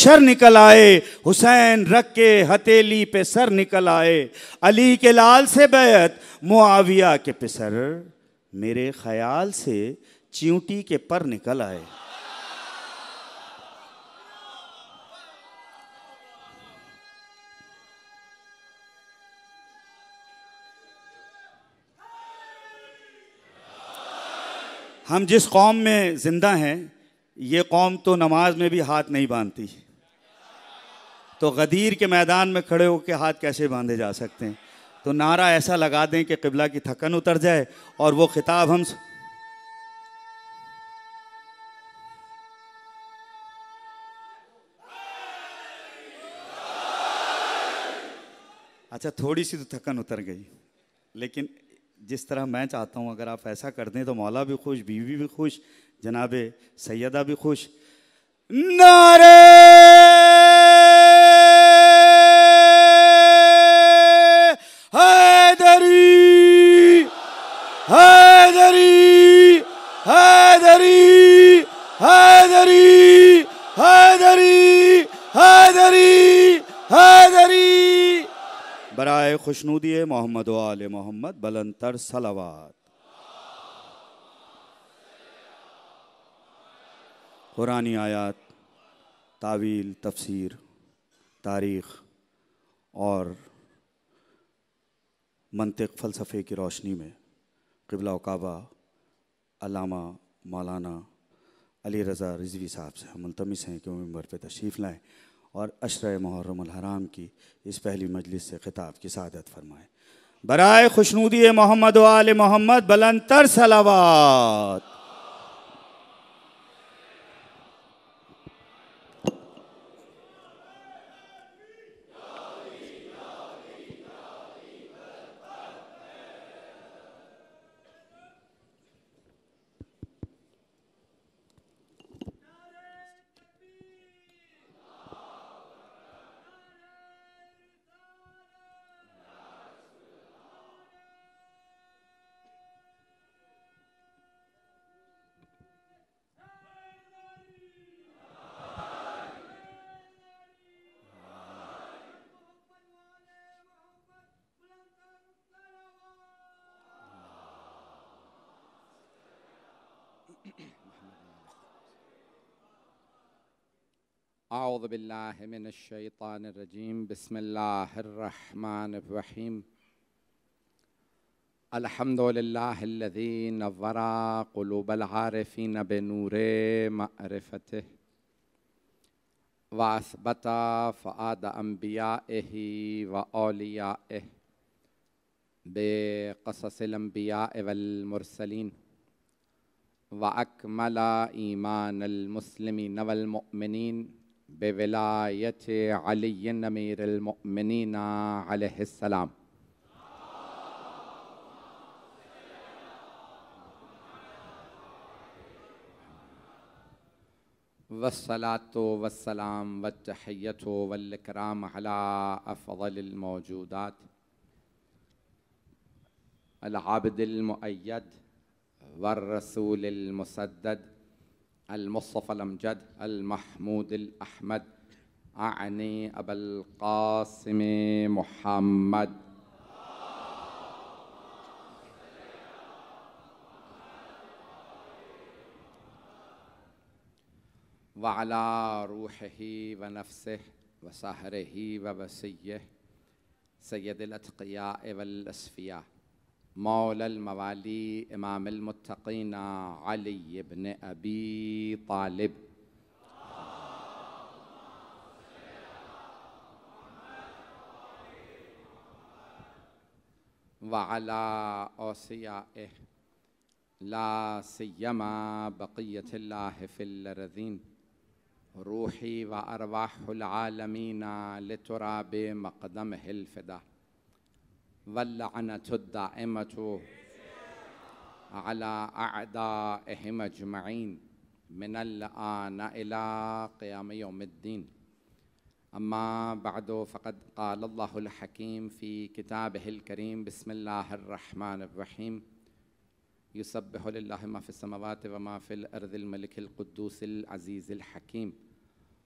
Sir निकल आए हुसैन रख के हथेली पे सर निकल आए अली के लाल से बैत मुआविया के पिसर मेरे ख्याल से चींटी के पर निकल आए हम जिस कौम में ज़िंदा हैं ये कौम तो नमाज में भी हाथ नहीं बांधती तो गदीर के मैदान में खड़े होकर हाथ कैसे बांधे जा सकते हैं तो नारा ऐसा लगा दें कि किबला की थकन उतर जाए और वो खिताब हम अच्छा थोड़ी सी तो थकन उतर गई लेकिन जिस तरह मैं चाहता हूँ अगर आप ऐसा कर दें तो मौला भी खुश बीवी भी खुश जनाब सैदा भी खुश नारे बरए खुशनूदी मोहम्मद वाल मोहम्मद बलंतर सलावात कुरानी आयात तावील तफसीर तारीख़ और मनतक फ़लसफ़े की रोशनी में कबला काबा अलामा मौलाना अली रज़ा रिजवी साहब से हम मुलतमस हैं कि वो मेम्बर पर तशरीफ़ लाएँ और अशर मुहरम हराम की इस पहली मजलिस से खिताब की सदत फरमाएँ बरए खुशनूदी मोहम्मद वाल मोहम्मद बलंतर सलावात أعوذ بالله من الشيطان الرجيم بسم الله الرحمن الرحيم الحمد لله الذي نظر قلوب العارفين بنور معرفته وأثبت فؤاد أنبيائه وأوليائه بقصص الأنبياء والمرسلين وأكمل إيمان المسلمين والمؤمنين بولاية علي أمير المؤمنين عليه السلام والصلاة والسلام والتحية والإكرام على أفضل الموجودات العبد المؤيد والرسول المسدد المصطفى الأمجد المحمود الأحمد أعني أبا القاسم محمد وعلى روحه ونفسه وسهره وبسيه سيد الأتقياء والاسفياه مولى الموالي إمام المتقين علي بن أبي طالب وعلى أوصيائه لا سيما بقية الله في الأرضين روحي وأرواح العالمين لتراب مقدمه الفداء واللعنة الدائمة على أعدائهم أجمعين من الآن إلى قيام يوم الدين أما بعد فقد قال الله الحكيم في كتابه الكريم بسم الله الرحمن الرحيم يسبح لله ما في السماوات وما في الأرض الملك القدوس العزيز الحكيم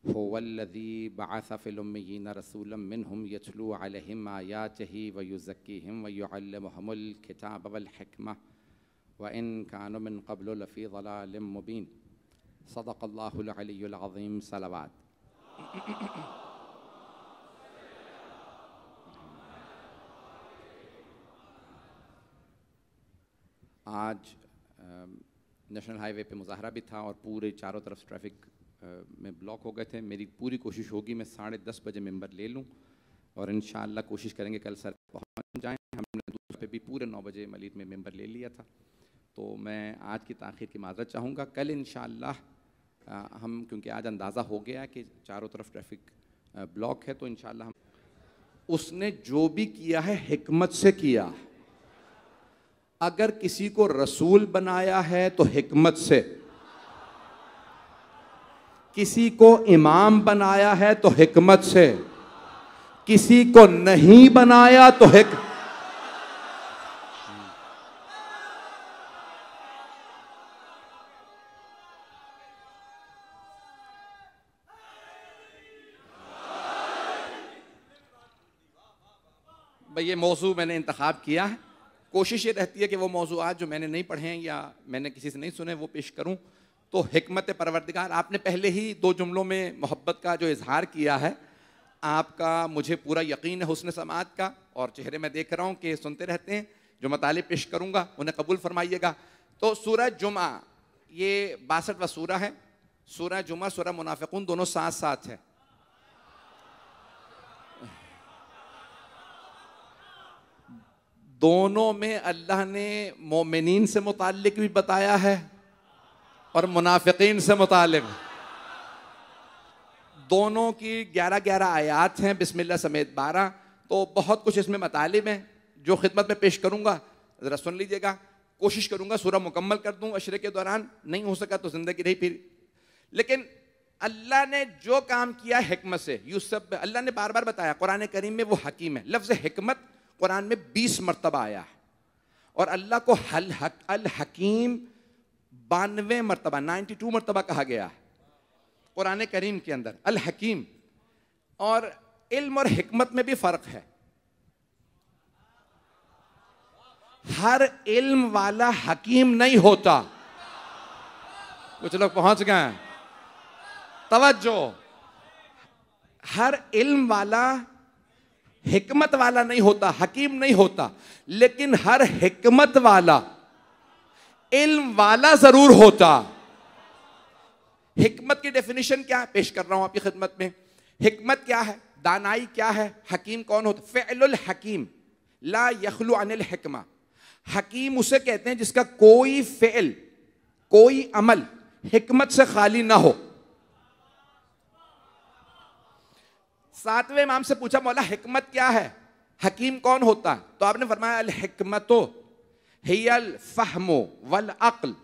هو الذي بعث في الأميين رسولا منهم يتلو عليهم آياته ويزكيهم ويعلمهم الكتاب والحكمة وإن كانوا من قبل لفي ضلال مبين صدق الله العلي العظيم صلوات آج نیشنل ہائی وے پہ مظاہرہ بھی تھا اور پورے چاروں طرف ٹریفک में ब्लॉक हो गए थे मेरी पूरी कोशिश होगी मैं साढ़े दस बजे मेंबर ले लूँ और इन कोशिश करेंगे कल सर पहुंच जाएं हमने दूसरे पे भी पूरे नौ बजे मलिक में मेंबर ले लिया था तो मैं आज की ताखिर की माजरत चाहूँगा कल इन हम क्योंकि आज अंदाज़ा हो गया कि चारों तरफ ट्रैफिक ब्लॉक है तो इन हम उसने जो भी किया है हमत से किया अगर किसी को रसूल बनाया है तो हमत से किसी को इमाम बनाया है तो हिकमत से किसी को नहीं बनाया तो हिक भाई ये मौजू मैंने इंतखब किया है कोशिश ये रहती है कि वो मौजूद जो मैंने नहीं पढ़े हैं या मैंने किसी से नहीं सुने वो पेश करूं तो हमत परवरदिगार आपने पहले ही दो जुमलों में मोहब्बत का जो इजहार किया है आपका मुझे पूरा यकीन है हुसन समात का और चेहरे में देख रहा हूँ कि सुनते रहते हैं जो मताले पेश करूँगा उन्हें कबूल फरमाइएगा तो सूरज जुमा ये बासठ व सूरा है सूरह जुमा सूरा मुनाफिकून दोनों साथ साथ है दोनों में अल्लाह ने मोमिन से मुतल भी बताया है और मुनाफिकीन से मुतल दोनों की ग्यारह ग्यारह आयात हैं बिस्मिल्लाह समेत बारह तो बहुत कुछ इसमें मतालिब हैं जो खिदमत में पेश करूँगा ज़रा सुन लीजिएगा कोशिश करूँगा सूरह मुकम्मल कर दूँ अशरे के दौरान नहीं हो सका तो ज़िंदगी रही फिर लेकिन अल्लाह ने जो काम किया हमत से यूसब अल्लाह ने बार बार बताया कुरान करीम में वो हकीम है लफ्ज़ हमत कुरान में बीस मरतबा आया है और अल्लाह को हल हक अल हकीम बानवे मरतबा टू मरतबा कहा गया है कुरान करीम के अंदर अल हकीम और इल्म और हमत में भी फ़र्क है हर इल्म वाला हकीम नहीं होता कुछ लोग पहुंच गए तवज्जो हर इल्म वाला हिकमत वाला नहीं होता हकीम नहीं होता लेकिन हर हिकमत वाला इल्म वाला जरूर होता हिकमत की डेफिनेशन क्या है पेश कर रहा हूं आपकी खिदमत में हिकमत क्या है दानाई क्या है हकीम कौन होता फ़ैल हकीम ला यखलू अनिल हिकमा हकीम उसे कहते हैं जिसका कोई फ़ैल कोई अमल हिकमत से खाली ना हो सातवें इमाम से पूछा मौला हिकमत क्या है हकीम कौन होता है तो आपने फरमाया अल हिकमतो ही फ़हम वल अक्ल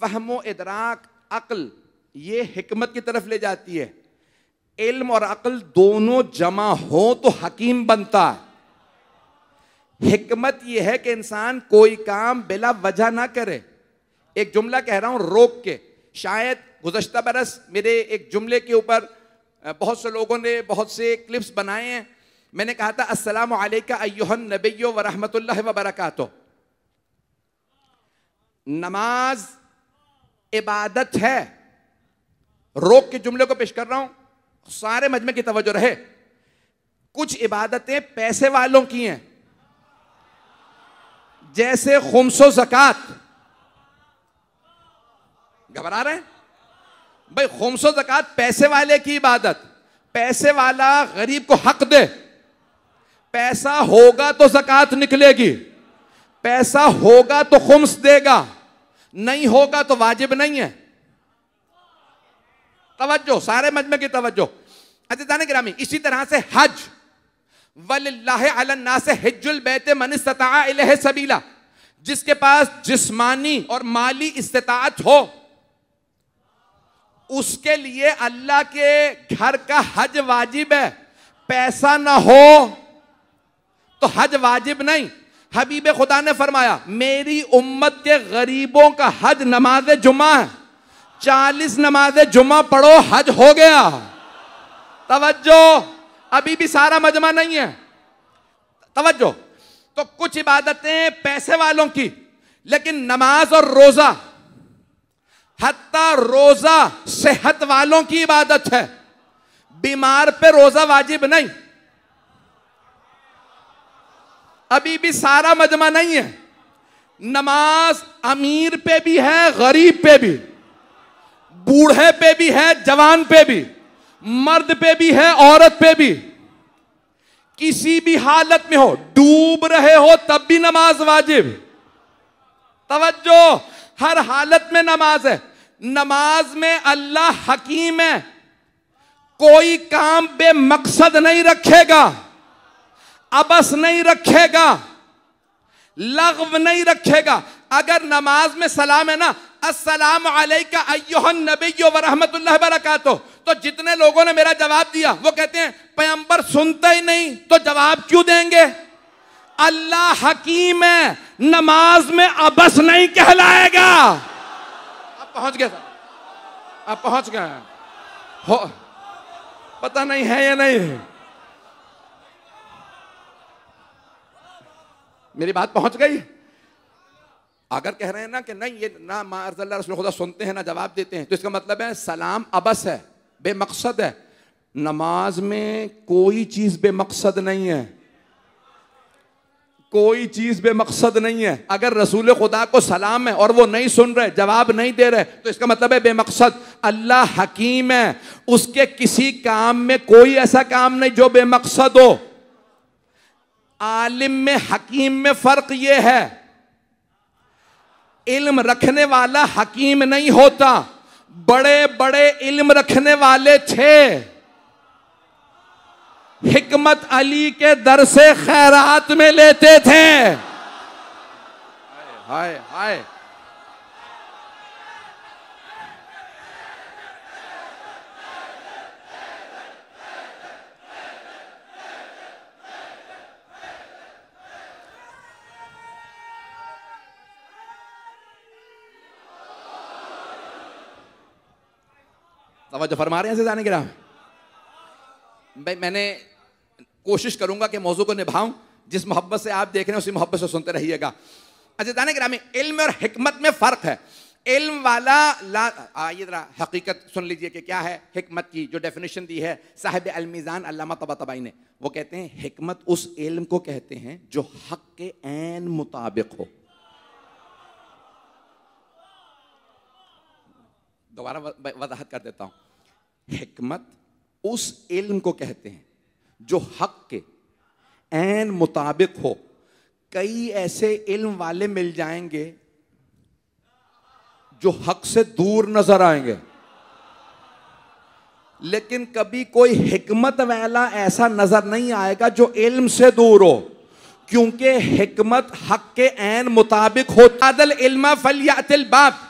फहमो इदराक अकल ये हमत की तरफ ले जाती है इल्म और अक्ल दोनों जमा हो तो हकीम बनता है हमत यह है कि इंसान कोई काम बिला वजह ना करे एक जुमला कह रहा हूं रोक के शायद गुजशत बरस मेरे एक जुमले के ऊपर बहुत से लोगों ने बहुत से क्लिप्स बनाए हैं मैंने कहा था अस्सलाम अयोहन नबियो व रहमतुल्लाह व बरकातो नमाज इबादत है रोक के जुमले को पेश कर रहा हूं सारे मजमे की तवज्जो रहे कुछ इबादतें पैसे वालों की हैं जैसे खुमसो जक़ात घबरा रहे हैं भाई खुमसो जक़ात पैसे वाले की इबादत पैसे वाला गरीब को हक दे पैसा होगा तो जक़ात निकलेगी पैसा होगा तो खुम्स देगा नहीं होगा तो वाजिब नहीं है तवज्जो सारे मजमे की तवज्जो अजान अच्छा, ग्रामी इसी तरह से हज वल्ला से हिजुल बैत मन सता सबीला जिसके पास जिस्मानी और माली इस्तात हो उसके लिए अल्लाह के घर का हज वाजिब है पैसा ना हो तो हज वाजिब नहीं हबीब खुदा ने फरमाया मेरी उम्मत के गरीबों का हज नमाज जुमा है चालीस नमाज जुमा पढ़ो हज हो गया तवज्जो अभी भी सारा मजमा नहीं है तवज्जो तो कुछ इबादतें पैसे वालों की लेकिन नमाज और रोजा हत्ता रोजा सेहत वालों की इबादत है बीमार पे रोजा वाजिब नहीं अभी भी सारा मजमा नहीं है नमाज अमीर पे भी है गरीब पे भी बूढ़े पे भी है जवान पे भी मर्द पे भी है औरत पे भी किसी भी हालत में हो डूब रहे हो तब भी नमाज वाजिब तवज्जो हर हालत में नमाज है नमाज में अल्लाह हकीम है कोई काम मकसद नहीं रखेगा अबस नहीं रखेगा लगव नहीं रखेगा अगर नमाज में सलाम है ना असलाम नबी वरहमत बरका तो जितने लोगों ने मेरा जवाब दिया वो कहते हैं पैंबर सुनता ही नहीं तो जवाब क्यों देंगे अल्लाह हकीम है नमाज में अबस नहीं कहलाएगा अब पहुंच गए अब पहुंच गए हो पता नहीं है या नहीं है मेरी बात पहुंच गई अगर कह रहे हैं ना कि नहीं ये ना माजल्ला रसूल खुदा सुनते हैं ना जवाब देते हैं तो इसका मतलब है सलाम अबस है बेमकसद है नमाज में कोई चीज बेमकसद नहीं है कोई चीज बेमकसद नहीं है अगर रसूल खुदा को सलाम है और वो नहीं सुन रहे जवाब नहीं दे रहे तो इसका मतलब है बेमकसद अल्लाह हकीम है उसके किसी काम में कोई ऐसा काम नहीं जो बेमकसद हो आलिम में हकीम में फर्क यह है इल्म रखने वाला हकीम नहीं होता बड़े बड़े इल्म रखने वाले छे हिकमत अली के दर से खैरात में लेते थे हाय हाय हाय तोज्जो फरमा रहे हैं से जिदान गिराम भाई मैंने कोशिश करूंगा कि मौजू को निभाऊं जिस मोहब्बत से आप देख रहे हैं उसी मोहब्बत से सुनते रहिएगा अच्छा अजान ग्रामी इल्म और हिकमत में फ़र्क है इल्म वाला ला आइए जरा हकीकत सुन लीजिए कि क्या है हिकमत की जो डेफिनेशन दी है साहिब अलमीज़ान अल्लामा तबा तबाई ने वो कहते हैं हिकमत उस इल्म को कहते हैं जो हक के एन मुताबिक हो दोबारा वजाहत कर देता हूँ हमत उस इल्म को कहते हैं जो हक के एन मुताबिक हो कई ऐसे इल्म वाले मिल जाएंगे जो हक से दूर नजर आएंगे लेकिन कभी कोई हिकमत वाला ऐसा नजर नहीं आएगा जो इल्म से दूर हो क्योंकि हिकमत हक के एन मुताबिक होता दल इल्मा फलियातिल बाप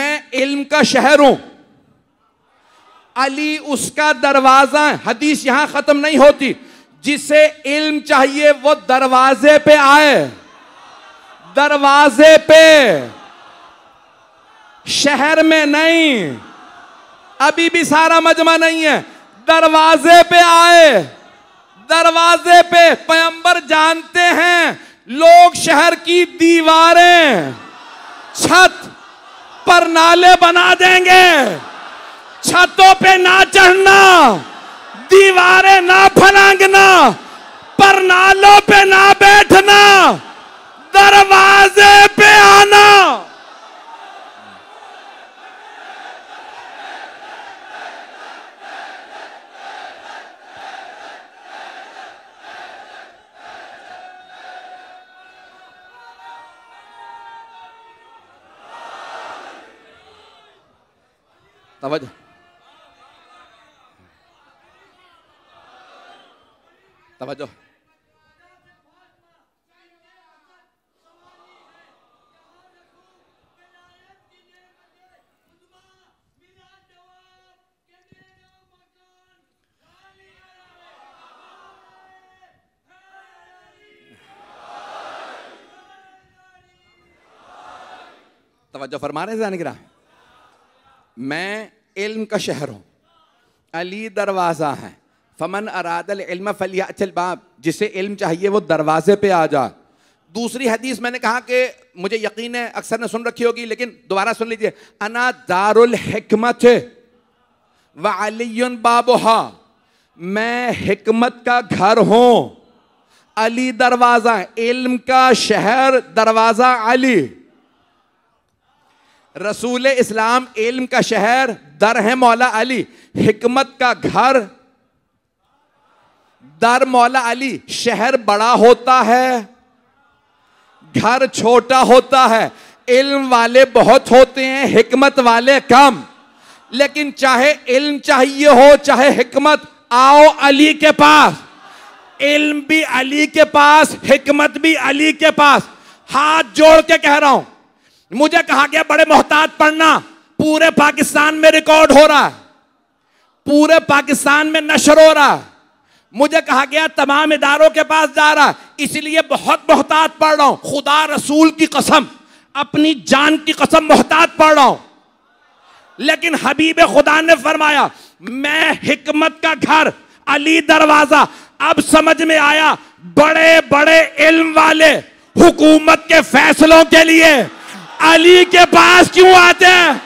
मैं इल्म का शहर हूं अली उसका दरवाजा हदीस यहां खत्म नहीं होती जिसे इल्म चाहिए वो दरवाजे पे आए दरवाजे पे शहर में नहीं अभी भी सारा मजमा नहीं है दरवाजे पे आए दरवाजे पे पैंबर जानते हैं लोग शहर की दीवारें छत पर नाले बना देंगे छतों पे ना चढ़ना दीवारें ना फलांगना नालों पे ना तवज्जो तोज्जो फरमा रहे जान मैं इल्म का शहर हूं अली दरवाज़ा है फमन अरादल इल्म अचल बाब जिसे इल्म चाहिए वो दरवाजे पे आ जा दूसरी हदीस मैंने कहा कि मुझे यकीन है अक्सर ने सुन रखी होगी लेकिन दोबारा सुन लीजिए अना दारुल हिकमत व अली बाबहा मैं हिकमत का घर हूँ अली दरवाज़ा इल्म का शहर दरवाज़ा अली रसूल इस्लाम इल्म का शहर दर है मौला अली हिकमत का घर दर मौला अली शहर बड़ा होता है घर छोटा होता है इल्म वाले बहुत होते हैं हिकमत वाले कम लेकिन चाहे इल्म चाहिए हो चाहे हिकमत आओ अली के पास इल्म भी अली के पास हिकमत भी अली के पास हाथ जोड़ के कह रहा हूं मुझे कहा गया बड़े मोहतात पढ़ना पूरे पाकिस्तान में रिकॉर्ड हो रहा है पूरे पाकिस्तान में नशर हो रहा है मुझे कहा गया तमाम इदारों के पास जा रहा इसलिए बहुत मोहतात पढ़ रहा हूं खुदा रसूल की कसम अपनी जान की कसम मोहतात पढ़ रहा हूं लेकिन हबीब खुदा ने फरमाया मैं हिकमत का घर अली दरवाजा अब समझ में आया बड़े बड़े इल्म वाले हुकूमत के फैसलों के लिए अली के पास क्यों आते हैं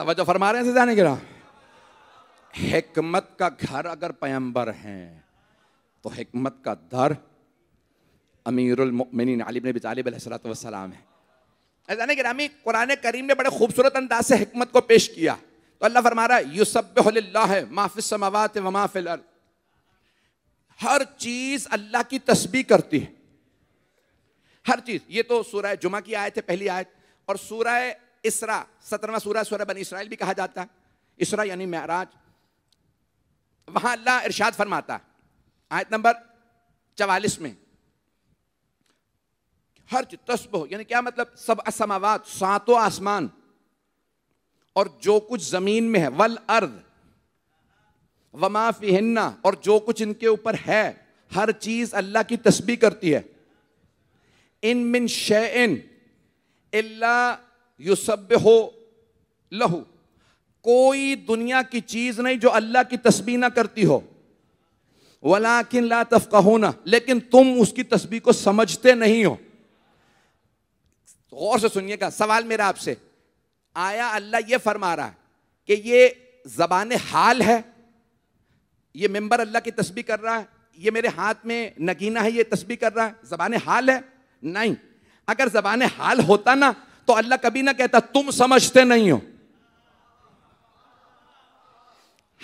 तो फरमा रहे हैं सिजाने के हमत का घर अगर पैम्बर है तो हमत का दर अमीर अलीब सलाम है ऐसा ग्रामी कुरान करीम ने बड़े खूबसूरत अंदाज से हमत को पेश किया तो अल्लाह फरमा रहा यूसब है माफिस समावत व माफिल हर चीज़ अल्लाह की तस्बी करती है हर चीज़ ये तो सूरह जुमा की आयत है पहली आयत और सूरह इसरा सत्रहवा सूरह सूरह बन इसराइल भी कहा जाता है इसरा यानी महराज वहां अल्लाह इरशाद फरमाता आयत नंबर चवालीस में हर्ज तस्बो यानी क्या मतलब सब असमावाद सातों आसमान और जो कुछ जमीन में है वल अर्द वमाफी हिन्ना और जो कुछ इनके ऊपर है हर चीज अल्लाह की तस्बी करती है इन मिन शे शैन यु सब हो लहू कोई दुनिया की चीज़ नहीं जो अल्लाह की तस्बी ना करती हो वलाकिन ला तफका होना लेकिन तुम उसकी तस्बी को समझते नहीं हो गौर से सुनिएगा सवाल मेरा आपसे आया अल्लाह ये फरमा रहा है कि ये जबान हाल है ये मेंबर अल्लाह की तस्बी कर रहा है ये मेरे हाथ में नगीना है ये तस्बी कर रहा है जबान हाल है नहीं अगर जबान हाल होता ना तो अल्लाह कभी ना कहता तुम समझते नहीं हो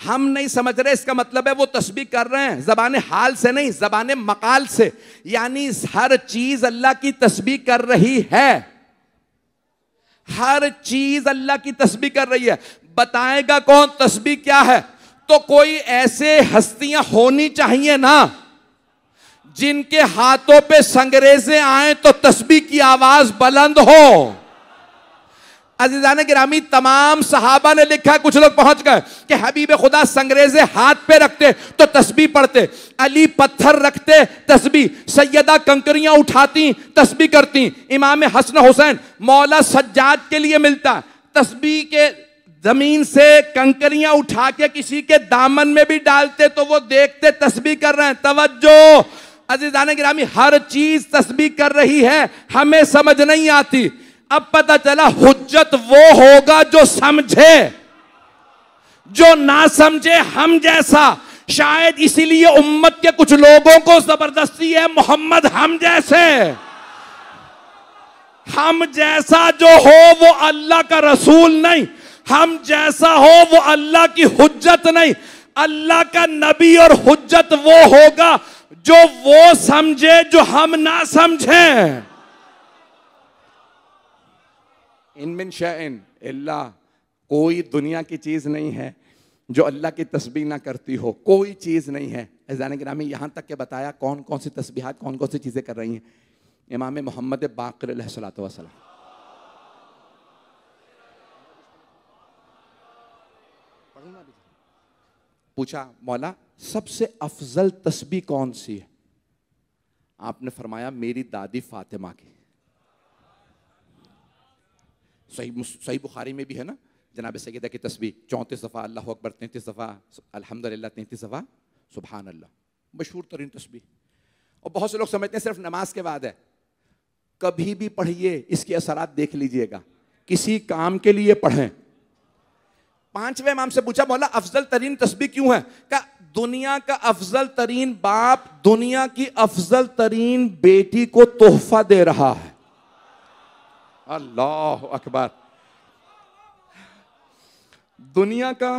हम नहीं समझ रहे इसका मतलब है वो तस्बी कर रहे हैं जबान हाल से नहीं जबान मकाल से यानी हर चीज अल्लाह की तस्बी कर रही है हर चीज अल्लाह की तस्बी कर रही है बताएगा कौन तस्बी क्या है तो कोई ऐसे हस्तियां होनी चाहिए ना जिनके हाथों पे संग्रेजे आए तो तस्बी की आवाज बुलंद हो अजीजान गिरामी तमाम सहाबा ने लिखा कुछ लोग पहुंच गए कि हबीब खुदा संग्रेजे हाथ पे रखते तो तस्बी पढ़ते अली पत्थर रखते तस्बी सैदा कंकरियां उठाती तस्बी करती इमाम हसन हुसैन मौला सज्जाद के लिए मिलता तस्बी के जमीन से कंकरियां उठा के किसी के दामन में भी डालते तो वो देखते तस्बी कर रहे हैं तवज्जो अजीजान गिरामी हर चीज तस्बी कर रही है हमें समझ नहीं आती अब पता चला हुज्जत वो होगा जो समझे जो ना समझे हम जैसा शायद इसीलिए उम्मत के कुछ लोगों को जबरदस्ती है मोहम्मद हम जैसे हम जैसा जो हो वो अल्लाह का रसूल नहीं हम जैसा हो वो अल्लाह की हुज्जत नहीं अल्लाह का नबी और हुज्जत वो होगा जो वो समझे जो हम ना समझें इनमिन शैन अल्लाह कोई दुनिया की चीज़ नहीं है जो अल्लाह की तस्बी ना करती हो कोई चीज़ नहीं है ऐजान ग्रामी यहाँ तक के बताया कौन कौन सी तस्बीहात कौन कौन सी चीज़ें कर रही हैं इमाम मोहम्मद बाकर सलाम पूछा मौला सबसे अफजल तस्बी कौन सी है आपने फरमाया मेरी दादी फातिमा की सही सही बुखारी में भी है ना जनाब सैदा की तस्वीर चौंतीस दफ़ा अल्लाह अकबर तैंतीस दफ़ा अलहमदिल्ला तैंतीस दफ़ा सुबहान अल्लाह मशहूर तरीन तस्वीर और बहुत से लोग समझते हैं सिर्फ नमाज के बाद है कभी भी पढ़िए इसके असरात देख लीजिएगा किसी काम के लिए पढ़ें पांचवें इमाम से पूछा बोला अफजल तरीन तस्वीर क्यों है क्या दुनिया का अफजल तरीन बाप दुनिया की अफजल तरीन बेटी को तोहफा दे रहा है अल्लाह अकबर दुनिया का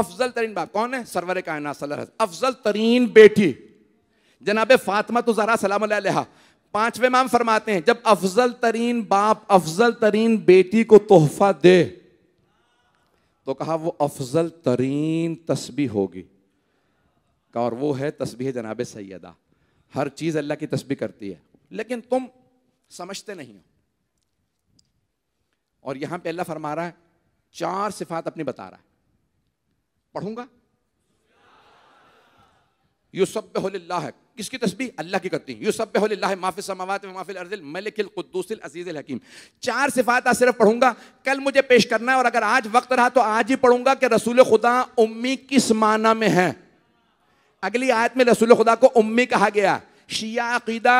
अफजल तरीन बाप कौन है सरवर कायना अफजल तरीन बेटी जनाब फातिमा तो जरा सलाम पांचवें माम फरमाते हैं जब अफजल तरीन बाप अफजल तरीन बेटी को तोहफा दे तो कहा वो अफजल तरीन तस्बी होगी कहा और वो है तस्बी जनाब सैदा हर चीज़ अल्लाह की तस्बी करती है लेकिन तुम समझते नहीं हो और यहां पे अल्लाह फरमा रहा है चार सिफात अपनी बता रहा है पढ़ूंगा यू सब किसकी तस्वीर अल्लाह की करती यू सब माफिल हकीम चार सिफात आज सिर्फ पढ़ूंगा कल मुझे पेश करना है और अगर आज वक्त रहा तो आज ही पढ़ूंगा कि रसूल खुदा उम्मी किस माना में है अगली आयत में रसूल खुदा को उम्मी कहा गया शिया अकीदा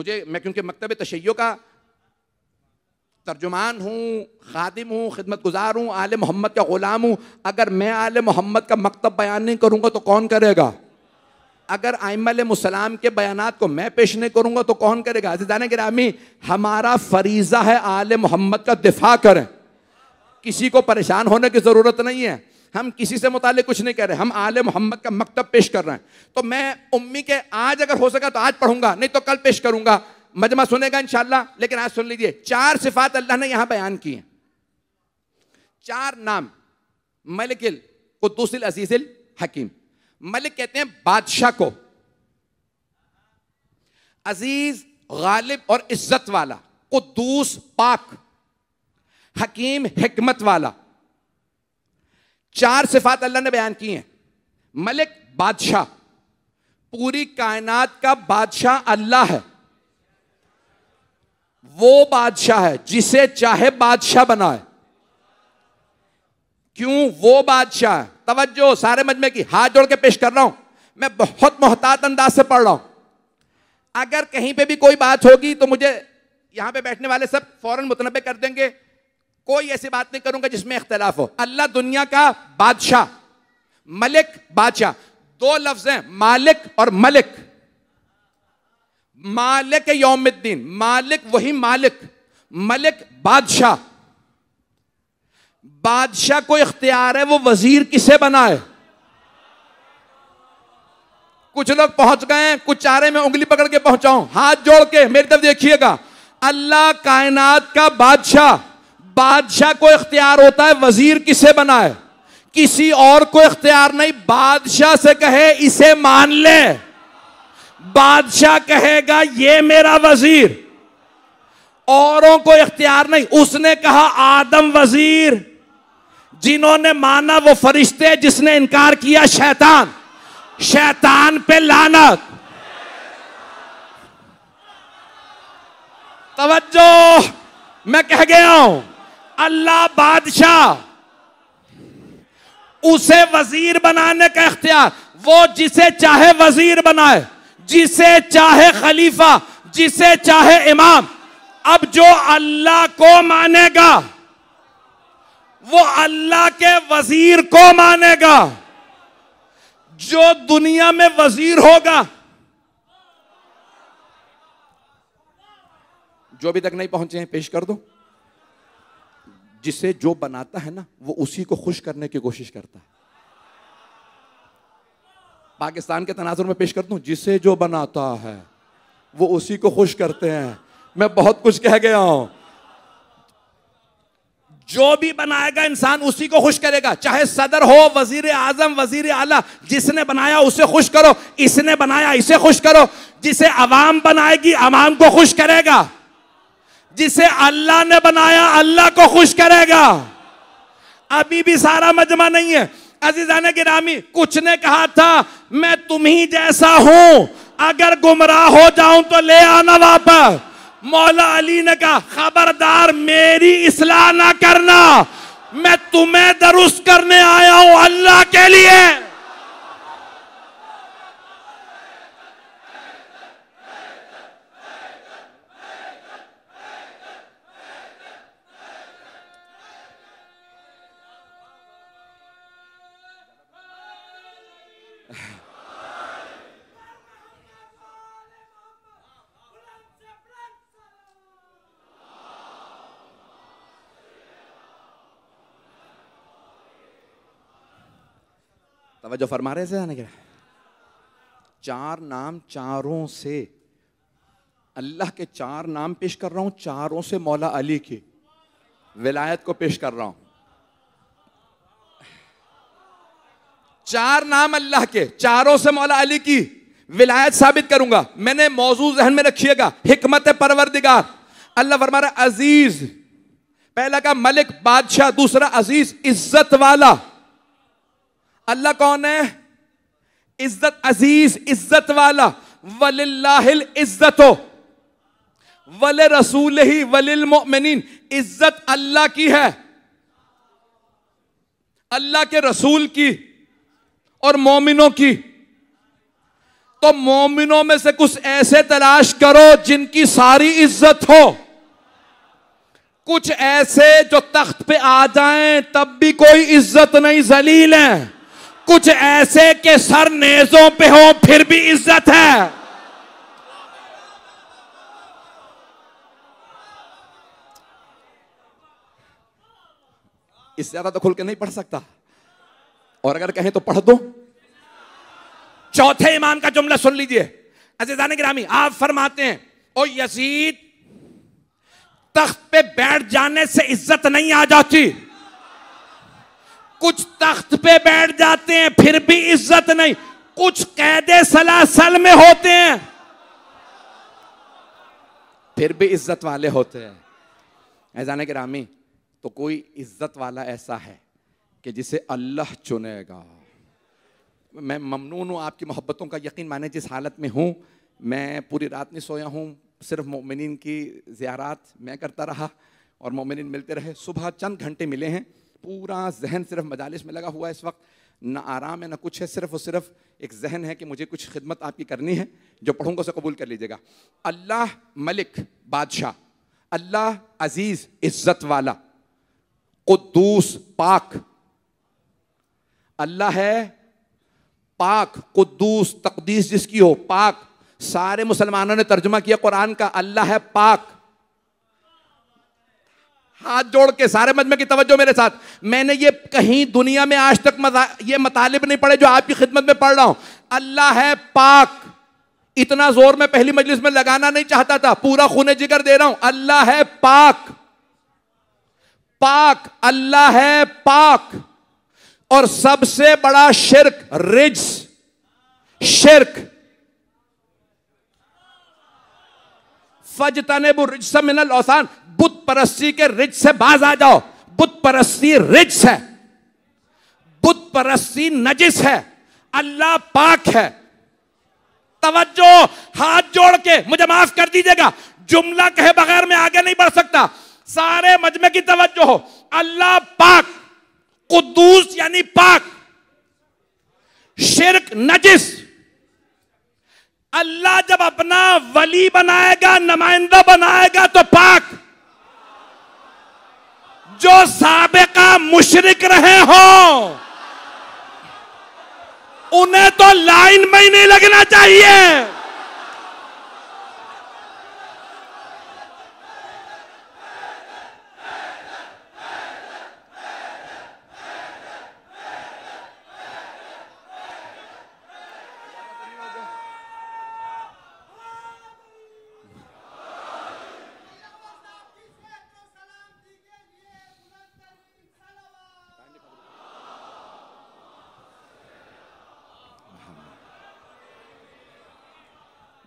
मुझे मैं क्योंकि मकतब तशैयों का तर्जुमान हूँ खादिम हूँ खिदमत गुजार हूँ आल मोहम्मद का ग़ुलाम हूँ अगर मैं आल मोहम्मद का मकतब बयान नहीं करूँगा तो कौन करेगा अगर आमसलाम के बयान को मैं पेश नहीं करूँगा तो कौन करेगा अजान ग्रामी हमारा फरीज़ा है आल मोहम्मद का दिफा करें किसी को परेशान होने की ज़रूरत नहीं है हम किसी से मुताल कुछ नहीं कह रहे हम आल मोहम्मद का मकतब पेश कर रहे हैं तो मैं उम्मी के आज अगर हो सका तो आज पढ़ूंगा नहीं तो कल पेश करूंगा मजमा सुनेगा इंशाला लेकिन आज सुन लीजिए चार सिफात अल्लाह ने यहां बयान की है चार नाम मलिकिल कुतुसिल अजीजिल हकीम मलिक कहते हैं बादशाह को अजीज गालिब और इज्जत वाला कुदूस पाक हकीम हिकमत वाला चार सिफात अल्लाह ने बयान की हैं मलिक बादशाह पूरी कायनात का बादशाह अल्लाह है वो बादशाह है जिसे चाहे बादशाह बनाए क्यों वो बादशाह तवज्जो सारे मजमे की हाथ जोड़ के पेश कर रहा हूं मैं बहुत मोहतात अंदाज से पढ़ रहा हूं अगर कहीं पे भी कोई बात होगी तो मुझे यहां पे बैठने वाले सब फौरन मुतनबे कर देंगे कोई ऐसी बात नहीं करूंगा जिसमें इख्तलाफ हो अल्लाह दुनिया का बादशाह मलिक बादशाह दो लफ्ज हैं मालिक और मलिक मालिक यौमुद्दीन मालिक वही मालिक मलिक बादशाह बादशाह को इख्तियार है वो वजीर किसे बनाए कुछ लोग पहुंच गए हैं कुछ चारे में उंगली पकड़ के पहुंचाऊं हाथ जोड़ के मेरी तरफ देखिएगा अल्लाह कायनात का बादशाह बादशाह को इख्तियार होता है वजीर किसे बनाए किसी और को इख्तियार नहीं बादशाह से कहे इसे मान ले बादशाह कहेगा ये मेरा वजीर औरों को इख्तियार नहीं उसने कहा आदम वजीर जिन्होंने माना वो फरिश्ते जिसने इनकार किया शैतान शैतान पे लानत तवज्जो मैं कह गया हूं अल्लाह बादशाह उसे वजीर बनाने का इख्तियार वो जिसे चाहे वजीर बनाए जिसे चाहे खलीफा जिसे चाहे इमाम अब जो अल्लाह को मानेगा वो अल्लाह के वजीर को मानेगा जो दुनिया में वजीर होगा जो अभी तक नहीं पहुंचे हैं पेश कर दो जिसे जो बनाता है ना वो उसी को खुश करने की कोशिश करता है पाकिस्तान के तनाजुर में पेश करता हूँ जिसे जो बनाता है वो उसी को खुश करते हैं मैं बहुत कुछ कह गया हूं जो भी बनाएगा इंसान उसी को खुश करेगा चाहे सदर हो वजीर आजम वजीर आला जिसने बनाया उसे खुश करो इसने बनाया इसे खुश करो जिसे अवाम बनाएगी अवाम को खुश करेगा जिसे अल्लाह ने बनाया अल्लाह को खुश करेगा अभी भी सारा मजमा नहीं है ने गिरामी कुछ ने कहा था मैं तुम ही जैसा हूं अगर गुमराह हो जाऊं तो ले आना वापस मौला अली ने कहा खबरदार मेरी इसलाह ना करना मैं तुम्हें दुरुस्त करने आया हूं अल्लाह के लिए तवज्जो फरमा रहे थे के चार नाम चारों से अल्लाह के चार नाम पेश कर रहा हूँ चारों से मौला अली की विलायत को पेश कर रहा हूँ चार नाम अल्लाह के चारों से मौला अली की विलायत साबित करूंगा मैंने मौजूद जहन में रखिएगा हिकमत परवरदिगार अल्लाह फरमा अजीज पहला का मलिक बादशाह दूसरा अजीज इज्जत वाला अल्लाह कौन है इज्जत अजीज इज्जत वाला वलिल्लाहिल इज्जतो वल रसूल ही वलिल मोमिन इज्जत अल्लाह की है अल्लाह के रसूल की और मोमिनों की तो मोमिनों में से कुछ ऐसे तलाश करो जिनकी सारी इज्जत हो कुछ ऐसे जो तख्त पे आ जाएं तब भी कोई इज्जत नहीं जलील है कुछ ऐसे के सर नेजों पे हो फिर भी इज्जत है इससे ज्यादा तो खुल के नहीं पढ़ सकता और अगर कहें तो पढ़ दो चौथे इमाम का जुमला सुन लीजिए अजीजान ग्रामी आप फरमाते हैं ओ यसीद तख्त पे बैठ जाने से इज्जत नहीं आ जाती कुछ तख्त पे बैठ जाते हैं फिर भी इज्जत नहीं कुछ कैदे सलासल में होते हैं फिर भी इज्जत वाले होते हैं के रामी तो कोई इज्जत वाला ऐसा है कि जिसे अल्लाह चुनेगा मैं ममनून हूँ आपकी मोहब्बतों का यकीन माने जिस हालत में हूँ मैं पूरी रात नहीं सोया हूँ सिर्फ मोमिन की ज्यारत मैं करता रहा और मोमिन मिलते रहे सुबह चंद घंटे मिले हैं पूरा जहन सिर्फ मजालिस में लगा हुआ है इस वक्त ना आराम है ना कुछ है सिर्फ और सिर्फ एक जहन है कि मुझे कुछ खिदमत आपकी करनी है जो पढ़ूंगा उसे कबूल कर लीजिएगा अल्लाह मलिक बादशाह अल्लाह अजीज़ इज्जत वाला कुद्दूस पाक अल्लाह है पाक कुद्दूस तकदीस जिसकी हो पाक सारे मुसलमानों ने तर्जमा किया कुरान का अल्लाह है पाक हाथ जोड़ के सारे मजमे की तवज्जो मेरे साथ मैंने ये कहीं दुनिया में आज तक ये मतालिब नहीं पढ़े जो आपकी खिदमत में पढ़ रहा हूं अल्लाह है पाक इतना जोर में पहली मजलिस में लगाना नहीं चाहता था पूरा खून जिगर दे रहा हूं अल्लाह है पाक पाक अल्लाह है पाक और सबसे बड़ा शिरक रिज शिरक फजतने बुरजसा मिनल औसान बुत परस्ती के रिच से बाज आ जाओ बुत परस्ती रिच है बुत परस्ती नजिस है अल्लाह पाक है तवज्जो हाथ जोड़ के मुझे माफ कर दीजिएगा जुमला कहे बगैर मैं आगे नहीं बढ़ सकता सारे मजमे की तवज्जो हो अल्लाह पाक कुदूस यानी पाक शिरक नजिस अल्लाह जब अपना वली बनाएगा नुमाइंदा बनाएगा तो पाक जो सबका मुशरक रहे हो उन्हें तो लाइन में ही नहीं लगना चाहिए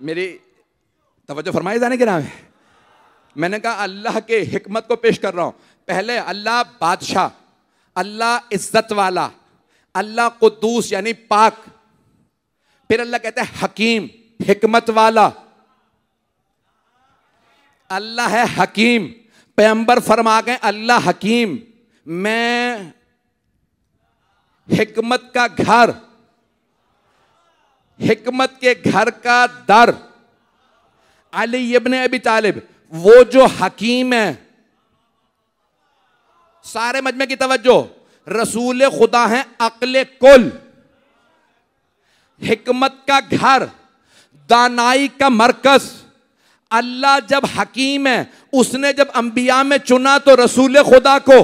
मेरी तवज्जो फरमाए जाने के नाम है मैंने कहा अल्लाह के हमत को पेश कर रहा हूँ पहले अल्लाह बादशाह अल्लाह इज्जत वाला अल्लाह कुदूस यानी पाक फिर अल्लाह कहते हैं हकीम हमत वाला अल्लाह है हकीम पैम्बर फरमा गए अल्लाह हकीम मैं हमत का घर हिकमत के घर का दर अली इब्ने अबी तालिब वो जो हकीम है सारे मजमे की तवज्जो रसूल खुदा हैं अकल कुल हिकमत का घर दानाई का मरकज अल्लाह जब हकीम है उसने जब अंबिया में चुना तो रसूल खुदा को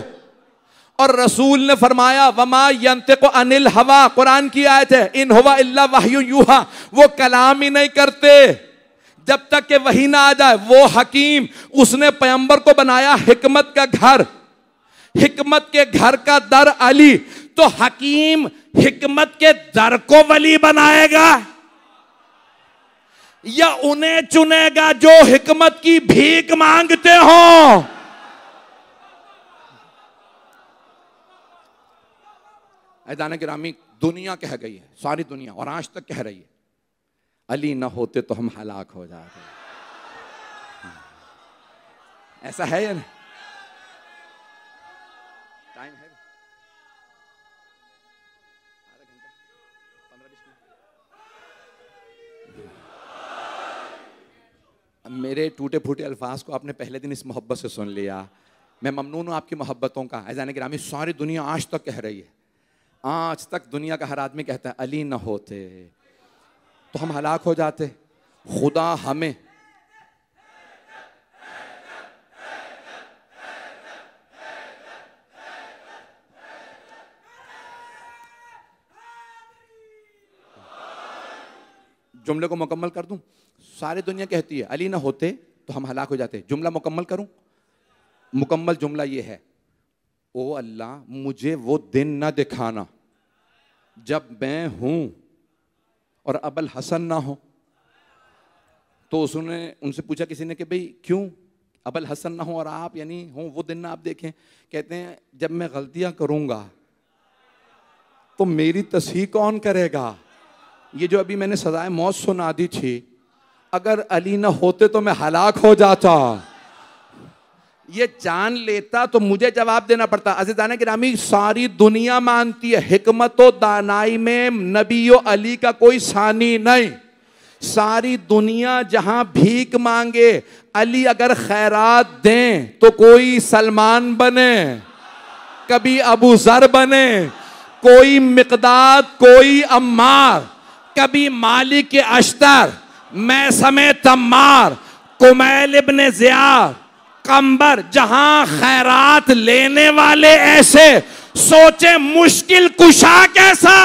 और रसूल ने फरमाया वमा यंत को अनिल हवा कुरान की आयत है इन हवा अल्लाह वो कलाम ही नहीं करते जब तक के वही ना आ जाए वो हकीम उसने पयंबर को बनाया हिकमत का घर हिकमत के घर का दर अली तो हकीम हिकमत के दर को वली बनाएगा या उन्हें चुनेगा जो हिकमत की भीख मांगते हों ऐदान ग्रामी दुनिया कह गई है सारी दुनिया और आज तक कह रही है अली ना होते तो हम हलाक हो जाते हाँ। ऐसा है या नहीं टाइम है मेरे टूटे फूटे अल्फाज को आपने पहले दिन इस मोहब्बत से सुन लिया मैं ममनून हूँ आपकी मोहब्बतों का ऐसा रामी सारी दुनिया आज तक कह रही है आज तक दुनिया का हर आदमी कहता है अली ना होते तो हम हलाक हो जाते खुदा हमें जुमले को मुकम्मल कर दूं सारी दुनिया कहती है अली ना होते तो हम हलाक हो जाते जुमला मुकम्मल करूं मुकम्मल जुमला ये है ओ अल्लाह मुझे वो दिन ना दिखाना जब मैं हूँ और अबल हसन ना हो तो उसने उनसे पूछा किसी ने कि भाई क्यों अबल हसन ना हो और आप यानी हो वो दिन ना आप देखें कहते हैं जब मैं गलतियाँ करूँगा तो मेरी तस्ही कौन करेगा ये जो अभी मैंने सजाए मौत सुना दी थी अगर अली ना होते तो मैं हलाक हो जाता ये जान लेता तो मुझे जवाब देना पड़ता अजीजाना गिरामी सारी दुनिया मानती है हिकमत दानाई में नबी अली का कोई सानी नहीं सारी दुनिया जहां भीख मांगे अली अगर खैरात दें तो कोई सलमान बने कभी अबू जर बने कोई मकदाद कोई अम्मार कभी मालिक अश्तर मैं समेत अम्मार कुमैल इबन जियार पैगंबर जहां खैरात लेने वाले ऐसे सोचे मुश्किल कुशा कैसा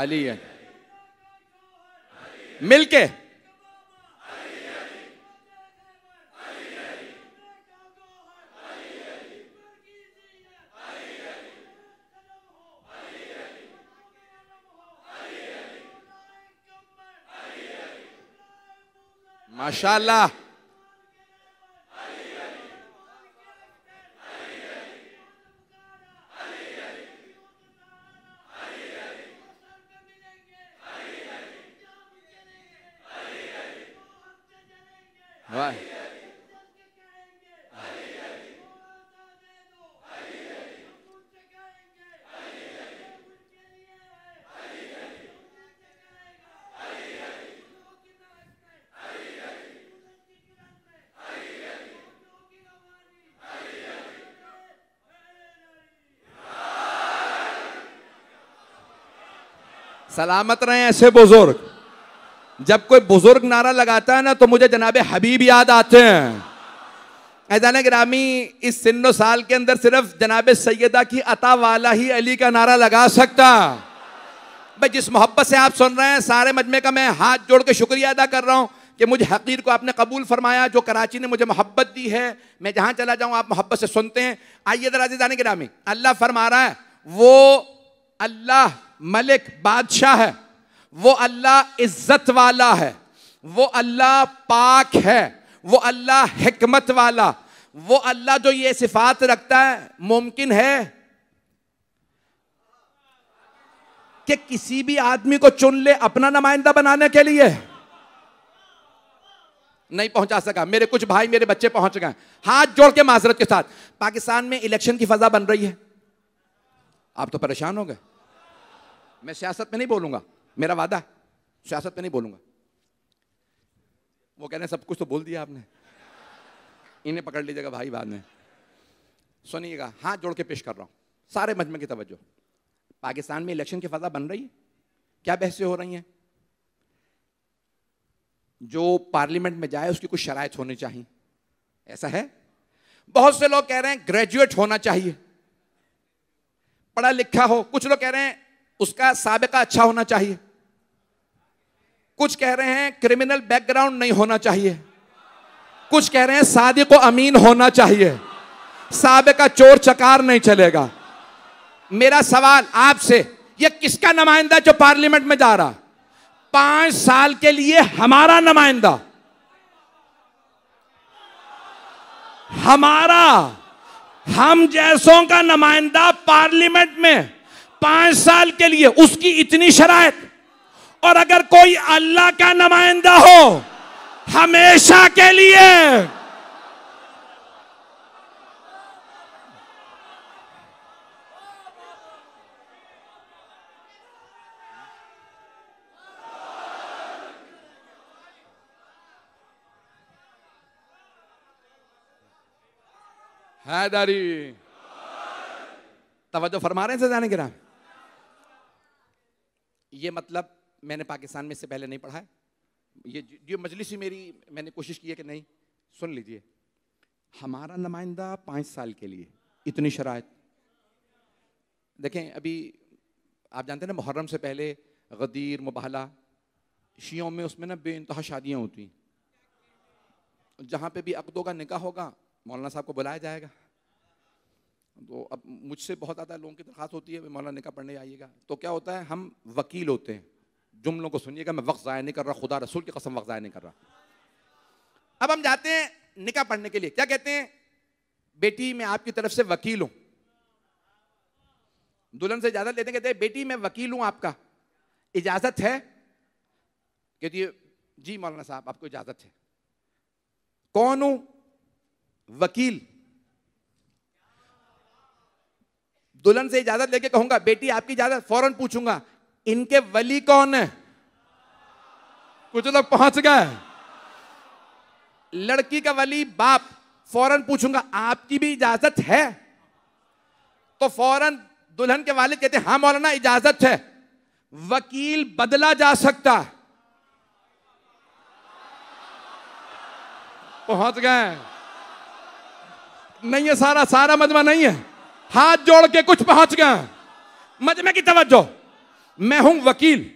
अली अली मिलके माशाल्लाह Vai. सलामत रहे ऐसे बुजुर्ग जब कोई बुजुर्ग नारा लगाता है ना तो मुझे जनाब हबीब याद आते हैं ऐजाना ग्रामी इस सिन्नो साल के अंदर सिर्फ जनाब सैदा की अता वाला ही अली का नारा लगा सकता भाई जिस मोहब्बत से आप सुन रहे हैं सारे मजमे का मैं हाथ जोड़ के शुक्रिया अदा कर रहा हूँ कि मुझे हकीर को आपने कबूल फरमाया जो कराची ने मुझे मोहब्बत दी है मैं जहाँ चला जाऊँ आप मोहब्बत से सुनते हैं आइए दराज जाने ग्रामी अल्लाह फरमा रहा है वो अल्लाह मलिक बादशाह है वो अल्लाह इज्जत वाला है वो अल्लाह पाक है वो अल्लाह हमत वाला वो अल्लाह जो ये सिफात रखता है मुमकिन है कि किसी भी आदमी को चुन ले अपना नुमाइंदा बनाने के लिए नहीं पहुंचा सका मेरे कुछ भाई मेरे बच्चे पहुंच गए हाथ जोड़ के माजरत के साथ पाकिस्तान में इलेक्शन की फजा बन रही है आप तो परेशान हो गए मैं सियासत में नहीं बोलूंगा मेरा वादा सियासत पे नहीं बोलूंगा वो कह रहे हैं सब कुछ तो बोल दिया आपने इन्हें पकड़ लीजिएगा भाई बाद में सुनिएगा हाथ जोड़ के पेश कर रहा हूं सारे मजमे की तवज्जो पाकिस्तान में इलेक्शन की फजा बन रही है क्या बहसें हो रही हैं जो पार्लियामेंट में जाए उसकी कुछ शराय होनी चाहिए ऐसा है बहुत से लोग कह रहे हैं ग्रेजुएट होना चाहिए पढ़ा लिखा हो कुछ लोग कह रहे हैं उसका सबका अच्छा होना चाहिए कुछ कह रहे हैं क्रिमिनल बैकग्राउंड नहीं होना चाहिए कुछ कह रहे हैं शादी को अमीन होना चाहिए साबे का चोर चकार नहीं चलेगा मेरा सवाल आपसे यह किसका नुमाइंदा जो पार्लियामेंट में जा रहा पांच साल के लिए हमारा नुमाइंदा हमारा हम जैसों का नुमाइंदा पार्लियामेंट में पांच साल के लिए उसकी इतनी शराय और अगर कोई अल्लाह का नुमाइंदा हो हमेशा के लिए हैदारी तवज्जो फरमा रहे हैं जाने के नाम ये मतलब मैंने पाकिस्तान में इससे पहले नहीं पढ़ा है ये जो मजलिस ही मेरी मैंने कोशिश की है कि नहीं सुन लीजिए हमारा नुमाइंदा पाँच साल के लिए इतनी शराय देखें अभी आप जानते हैं ना मुहर्रम से पहले गदीर मुबाला शियों में उसमें ना बेानतहा शादियाँ होती जहाँ पे भी अकदों तो का निकाह होगा मौलाना साहब को बुलाया जाएगा तो अब मुझसे बहुत ज़्यादा लोगों की दरख्वास्त होती है मौलाना निकाह पढ़ने आइएगा तो क्या होता है हम वकील होते हैं जुमलों को सुनिएगा मैं वक्त ज़ाया नहीं कर रहा खुदा रसूल की कसम वक्त ज़ाया नहीं कर रहा अब हम जाते हैं निका पढ़ने के लिए क्या कहते हैं बेटी मैं आपकी तरफ से वकील हूं दुल्हन से इजाज़त लेते कहते हैं बेटी मैं वकील हूं आपका इजाज़त है कहती है जी मौलाना साहब आपको इजाज़त है कौन हूं वकील दुल्हन से इजाज़त लेके कहूंगा बेटी आपकी इजाज़त फौरन पूछूंगा इनके वली कौन है कुछ लोग पहुंच गए लड़की का वली बाप फौरन पूछूंगा आपकी भी इजाजत है तो फौरन दुल्हन के वालिद कहते हाँ मौलाना इजाजत है वकील बदला जा सकता पहुंच गए नहीं है सारा सारा मजमा नहीं है हाथ जोड़ के कुछ पहुंच गए मजमे की तवज्जो मैं हूं वकील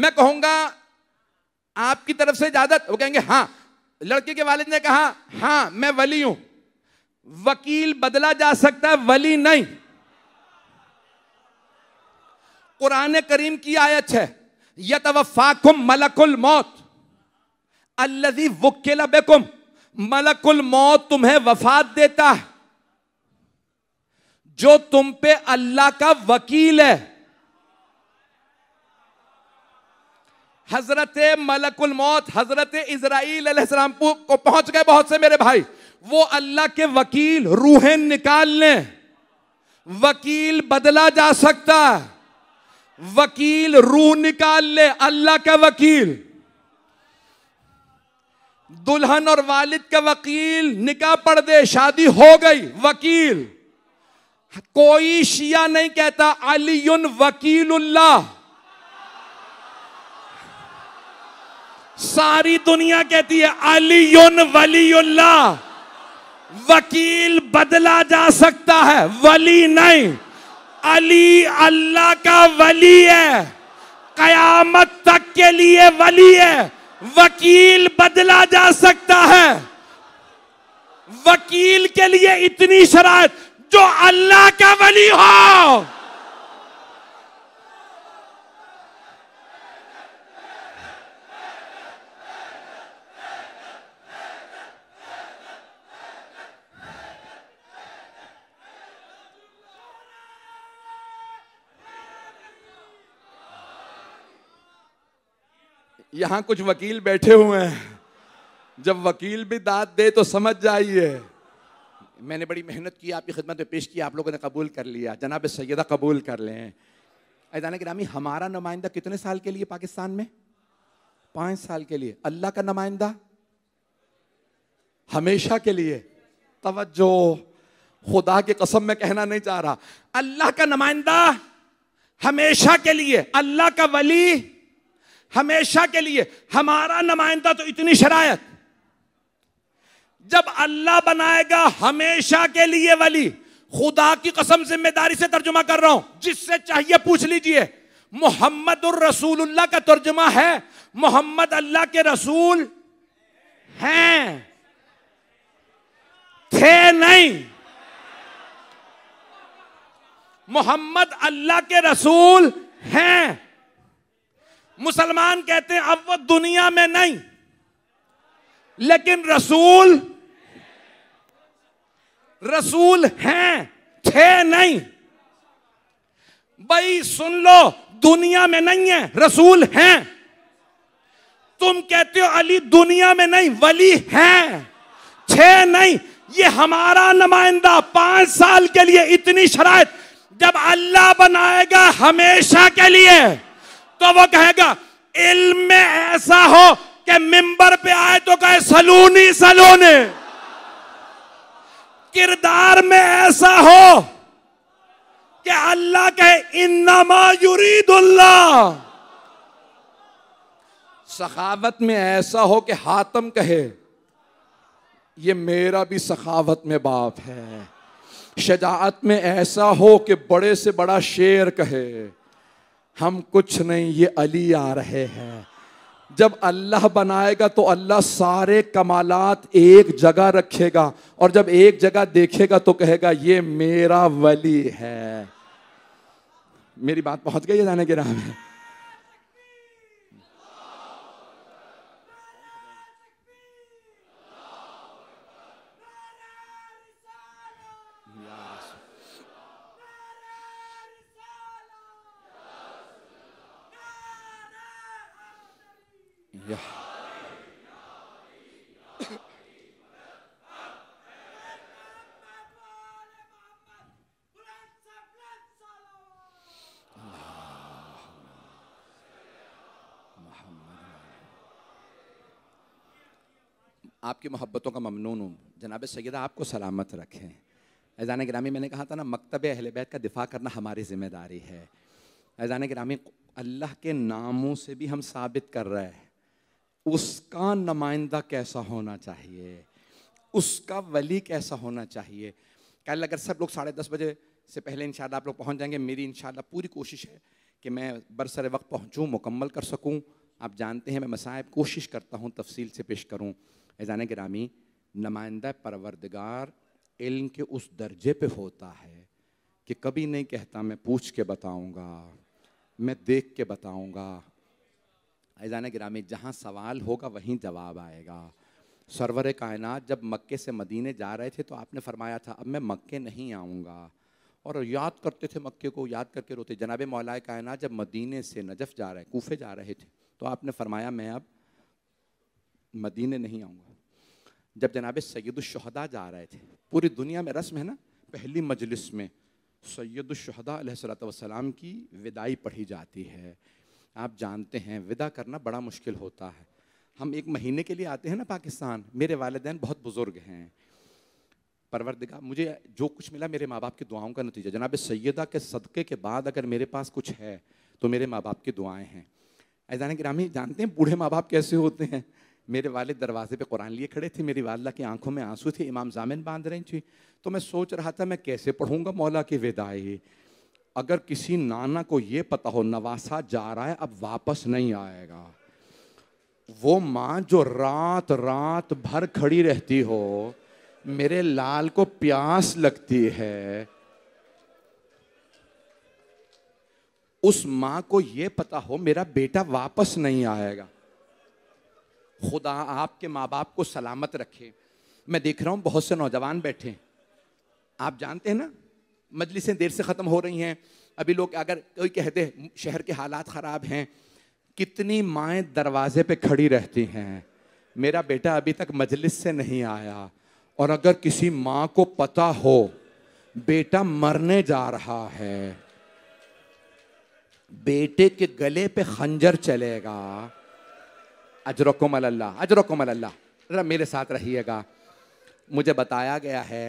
मैं कहूंगा आपकी तरफ से इजाजत वो कहेंगे हां लड़के के वालिद ने कहा हां मैं वली हूं वकील बदला जा सकता है वली नहीं कुरान करीम की आयत है यह वफाकुम मलकुल मौत अल्लजी वक्ल बेकुम मलकुल मौत तुम्हें वफात देता है जो तुम पे अल्लाह का वकील है हजरत मलकुल मौत हजरत इसराइल को पहुंच गए बहुत से मेरे भाई वो अल्लाह के वकील रूहें निकाल लें वकील बदला जा सकता है वकील रूह निकाल ले अल्लाह का वकील दुल्हन और वालिद का वकील निकाह पढ़ दे शादी हो गई वकील कोई शिया नहीं कहता अली वकील सारी दुनिया कहती है अली वलीउल्ला वकील बदला जा सकता है वली नहीं अली अल्लाह का वली है कयामत तक के लिए वली है वकील बदला जा सकता है वकील के लिए इतनी शरात जो अल्लाह का वली हो यहां कुछ वकील बैठे हुए हैं जब वकील भी दाद दे तो समझ जाइए मैंने बड़ी मेहनत की आपकी खिदमत में पेश की आप लोगों ने कबूल कर लिया जनाब सैदा कबूल कर लें ऐदाना ग्रामी हमारा नुमाइंदा कितने साल के लिए पाकिस्तान में पाँच साल के लिए अल्लाह का नुमाइंदा हमेशा के लिए तवज्जो खुदा की कसम में कहना नहीं चाह रहा अल्लाह का नुमाइंदा हमेशा के लिए अल्लाह का वली हमेशा के लिए हमारा नुमाइंदा तो इतनी शरायत जब अल्लाह बनाएगा हमेशा के लिए वली खुदा की कसम जिम्मेदारी से तर्जुमा कर रहा हूं जिससे चाहिए पूछ लीजिए मोहम्मद रसूलुल्लाह का तर्जुमा है मोहम्मद अल्लाह के रसूल हैं थे नहीं मोहम्मद अल्लाह के रसूल हैं मुसलमान कहते हैं अब वो दुनिया में नहीं लेकिन रसूल रसूल हैं थे नहीं भाई सुन लो दुनिया में नहीं है रसूल हैं तुम कहते हो अली दुनिया में नहीं वली हैं छे नहीं ये हमारा नुमाइंदा पांच साल के लिए इतनी शराय जब अल्लाह बनाएगा हमेशा के लिए तो वो कहेगा इल्म में ऐसा हो कि मिंबर पे आए तो कहे सलूनी सलूने किरदार में ऐसा हो कि अल्लाह कहे इन्नमा युरीदुल्ला सखावत में ऐसा हो कि हातम कहे ये मेरा भी सखावत में बाप है शजात में ऐसा हो कि बड़े से बड़ा शेर कहे हम कुछ नहीं ये अली आ रहे हैं जब अल्लाह बनाएगा तो अल्लाह सारे कमालात एक जगह रखेगा और जब एक जगह देखेगा तो कहेगा ये मेरा वली है मेरी बात पहुंच गई है जाने के राह में सैदा आपको सलामत रखें ऐजान ग्रामी मैंने कहा था ना मकतब अहल बैत का दिफा करना हमारी ज़िम्मेदारी है ऐजान ग्रामी अल्लाह के नामों से भी हम साबित कर रहे हैं उसका नुमाइंदा कैसा होना चाहिए उसका वली कैसा होना चाहिए कल अगर सब लोग साढ़े दस बजे से पहले इन आप लोग पहुँच जाएंगे मेरी इन पूरी कोशिश है कि मैं बरसर वक्त पहुँचूँ मुकम्मल कर सकूँ आप जानते हैं मैं मसायब कोशिश करता हूँ तफसील से पेश करूँ ऐजान ग्रामी नुमाइंदा परवरदगार इल्म के उस दर्जे पे होता है कि कभी नहीं कहता मैं पूछ के बताऊंगा मैं देख के बताऊंगा ऐजान ग्रामी जहाँ सवाल होगा वहीं जवाब आएगा सरवर कायनात जब मक्के से मदीने जा रहे थे तो आपने फरमाया था अब मैं मक्के नहीं आऊँगा और याद करते थे मक्के को याद करके रोते जनाब मौलाए कायनात जब मदीने से नजफ़ जा रहे कोफे जा रहे थे तो आपने फरमाया मैं अब मदीने नहीं आऊँगा जब जनाब सैदुलशहदा जा रहे थे पूरी दुनिया में रस्म है ना पहली मजलिस में सैदुलशहदासलाम की विदाई पढ़ी जाती है आप जानते हैं विदा करना बड़ा मुश्किल होता है हम एक महीने के लिए आते हैं ना पाकिस्तान मेरे वालदेन बहुत बुज़ुर्ग हैं परवरदिगा मुझे जो कुछ मिला मेरे माँ बाप की दुआओं का नतीजा जनाब सैदा के सदक़े के बाद अगर मेरे पास कुछ है तो मेरे माँ बाप की दुआएँ हैं ऐजान ग्रामी जानते हैं बूढ़े माँ बाप कैसे होते हैं मेरे वाले दरवाजे पे कुरान लिए खड़े थे मेरी वालदा की आंखों में आंसू थे इमाम जामिन बांध रही थी तो मैं सोच रहा था मैं कैसे पढ़ूंगा मौला की विदाई अगर किसी नाना को ये पता हो नवासा जा रहा है अब वापस नहीं आएगा वो माँ जो रात रात भर खड़ी रहती हो मेरे लाल को प्यास लगती है उस माँ को ये पता हो मेरा बेटा वापस नहीं आएगा खुदा आपके माँ बाप को सलामत रखे मैं देख रहा हूँ बहुत से नौजवान बैठे हैं आप जानते हैं ना मजलिसें देर से ख़त्म हो रही हैं अभी लोग अगर कोई कहते शहर के हालात ख़राब हैं कितनी माएँ दरवाजे पे खड़ी रहती हैं मेरा बेटा अभी तक मजलिस से नहीं आया और अगर किसी माँ को पता हो बेटा मरने जा रहा है बेटे के गले पे खंजर चलेगा अजरकम अल्लाह अजरकम अल्लाह ज़रा मेरे साथ रहिएगा मुझे बताया गया है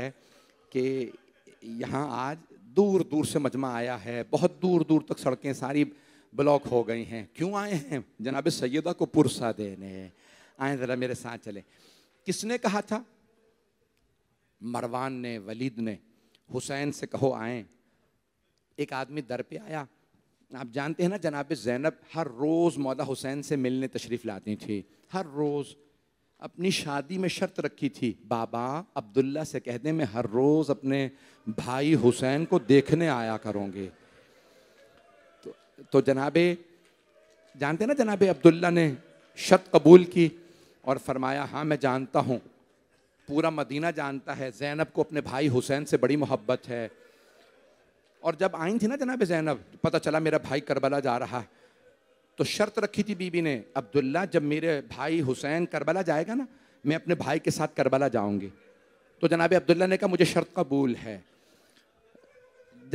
कि यहाँ आज दूर दूर से मजमा आया है बहुत दूर दूर तक सड़कें सारी ब्लॉक हो गई हैं क्यों आए हैं जनाब सैदा को पुरसा देने आए ज़रा मेरे साथ चले किसने कहा था मरवान ने वलीद ने हुसैन से कहो आए एक आदमी दर पे आया आप जानते हैं ना जनाब जैनब हर रोज़ मौला हुसैन से मिलने तशरीफ़ लाती थी हर रोज़ अपनी शादी में शर्त रखी थी बाबा अब्दुल्ला से कह दें मैं हर रोज़ अपने भाई हुसैन को देखने आया करूँगी तो, तो जनाबे जानते ना जनाब अब्दुल्ला ने शर्त कबूल की और फरमाया हाँ मैं जानता हूँ पूरा मदीना जानता है जैनब को अपने भाई हुसैन से बड़ी मोहब्बत है और जब आई थी ना जनाब जैनब पता चला मेरा भाई करबला जा रहा है तो शर्त रखी थी बीबी ने अब्दुल्ला जब मेरे भाई हुसैन करबला जाएगा ना मैं अपने भाई के साथ करबला जाऊंगी तो जनाब अब्दुल्ला ने कहा मुझे शर्त कबूल है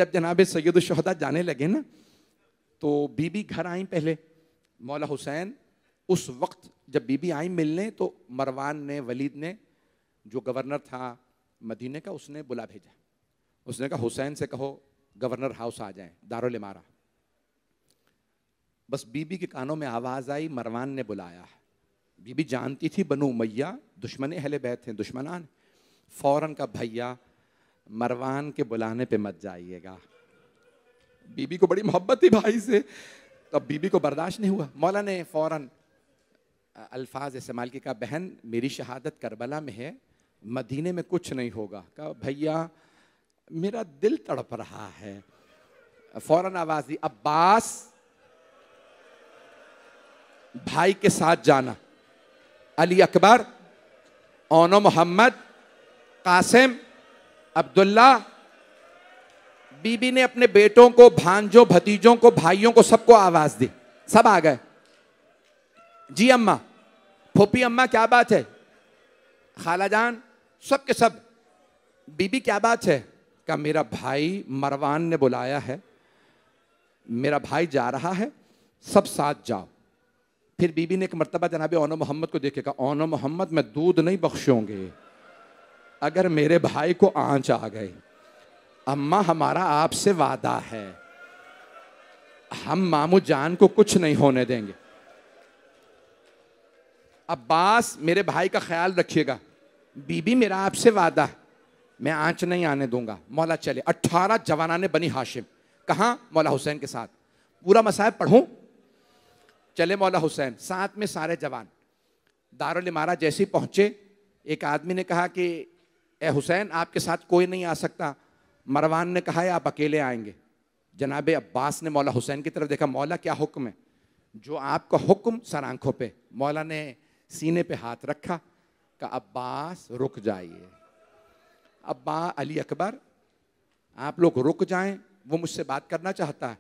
जब जनाब सैदा जाने लगे ना तो बीबी घर आई पहले मौला हुसैन उस वक्त जब बीबी आई मिलने तो मरवान ने वलीद ने जो गवर्नर था मदीने का उसने बुला भेजा उसने कहा हुसैन से कहो गवर्नर हाउस आ जाएं दारुल इमारा बस बीबी के कानों में आवाज़ आई मरवान ने बुलाया बीबी जानती थी बनू मैया दुश्मन हले बैत हैं दुश्मनान फ़ौरन का भैया मरवान के बुलाने पे मत जाइएगा बीबी को बड़ी मोहब्बत थी भाई से तो अब बीबी को बर्दाश्त नहीं हुआ मौला ने फ़ौरन अल्फाज इस्तेमाल किया कहा बहन मेरी शहादत करबला में है मदीने में कुछ नहीं होगा कहा भैया मेरा दिल तड़प रहा है फौरन आवाज दी अब्बास भाई के साथ जाना अली अकबर ओनो मोहम्मद कासिम अब्दुल्ला बीबी ने अपने बेटों को भांजों भतीजों को भाइयों को सबको आवाज दी सब आ गए जी अम्मा फोपी अम्मा क्या बात है खालाजान सब के सब बीबी क्या बात है का मेरा भाई मरवान ने बुलाया है मेरा भाई जा रहा है सब साथ जाओ फिर बीबी ने एक मरतबा जनाब ओनो मोहम्मद को देखे कहा ओनो मोहम्मद मैं दूध नहीं बख्शूंगे अगर मेरे भाई को आंच आ गई अम्मा हमारा आपसे वादा है हम मामू जान को कुछ नहीं होने देंगे अब्बास मेरे भाई का ख्याल रखिएगा बीबी मेरा आपसे वादा है मैं आंच नहीं आने दूंगा मौला चले अट्ठारह जवाना ने बनी हाशिम कहा मौला हुसैन के साथ पूरा मसायब पढ़ूँ चले मौला हुसैन साथ में सारे जवान दारुल इमारा जैसे ही पहुंचे एक आदमी ने कहा कि ए हुसैन आपके साथ कोई नहीं आ सकता मरवान ने कहा है आप अकेले आएंगे जनाब अब्बास ने मौला हुसैन की तरफ देखा मौला क्या हुक्म है जो आपका हुक्म सर आंखों पर मौला ने सीने पे हाथ रखा का अब्बास रुक जाइए अब्बा अली अकबर आप लोग रुक जाएं वो मुझसे बात करना चाहता है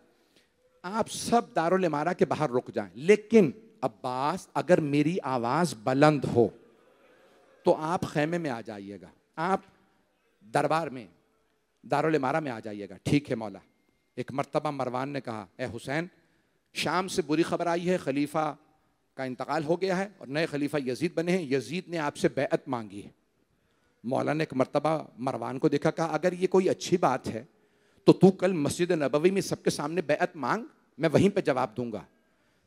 आप सब दारुल इमारा के बाहर रुक जाएं लेकिन अब्बास अगर मेरी आवाज़ बुलंद हो तो आप खैमे में आ जाइएगा आप दरबार में दारुल इमारा में आ जाइएगा ठीक है मौला एक मरतबा मरवान ने कहा ए हुसैन शाम से बुरी खबर आई है खलीफा का इंतकाल हो गया है और नए खलीफा यजीद बने हैं यजीद ने आपसे बैत मांगी है मौला ने एक मरतबा मरवान को देखा कहा अगर ये कोई अच्छी बात है तो तू कल मस्जिद नबवी में सबके सामने बैत मांग मैं वहीं पर जवाब दूंगा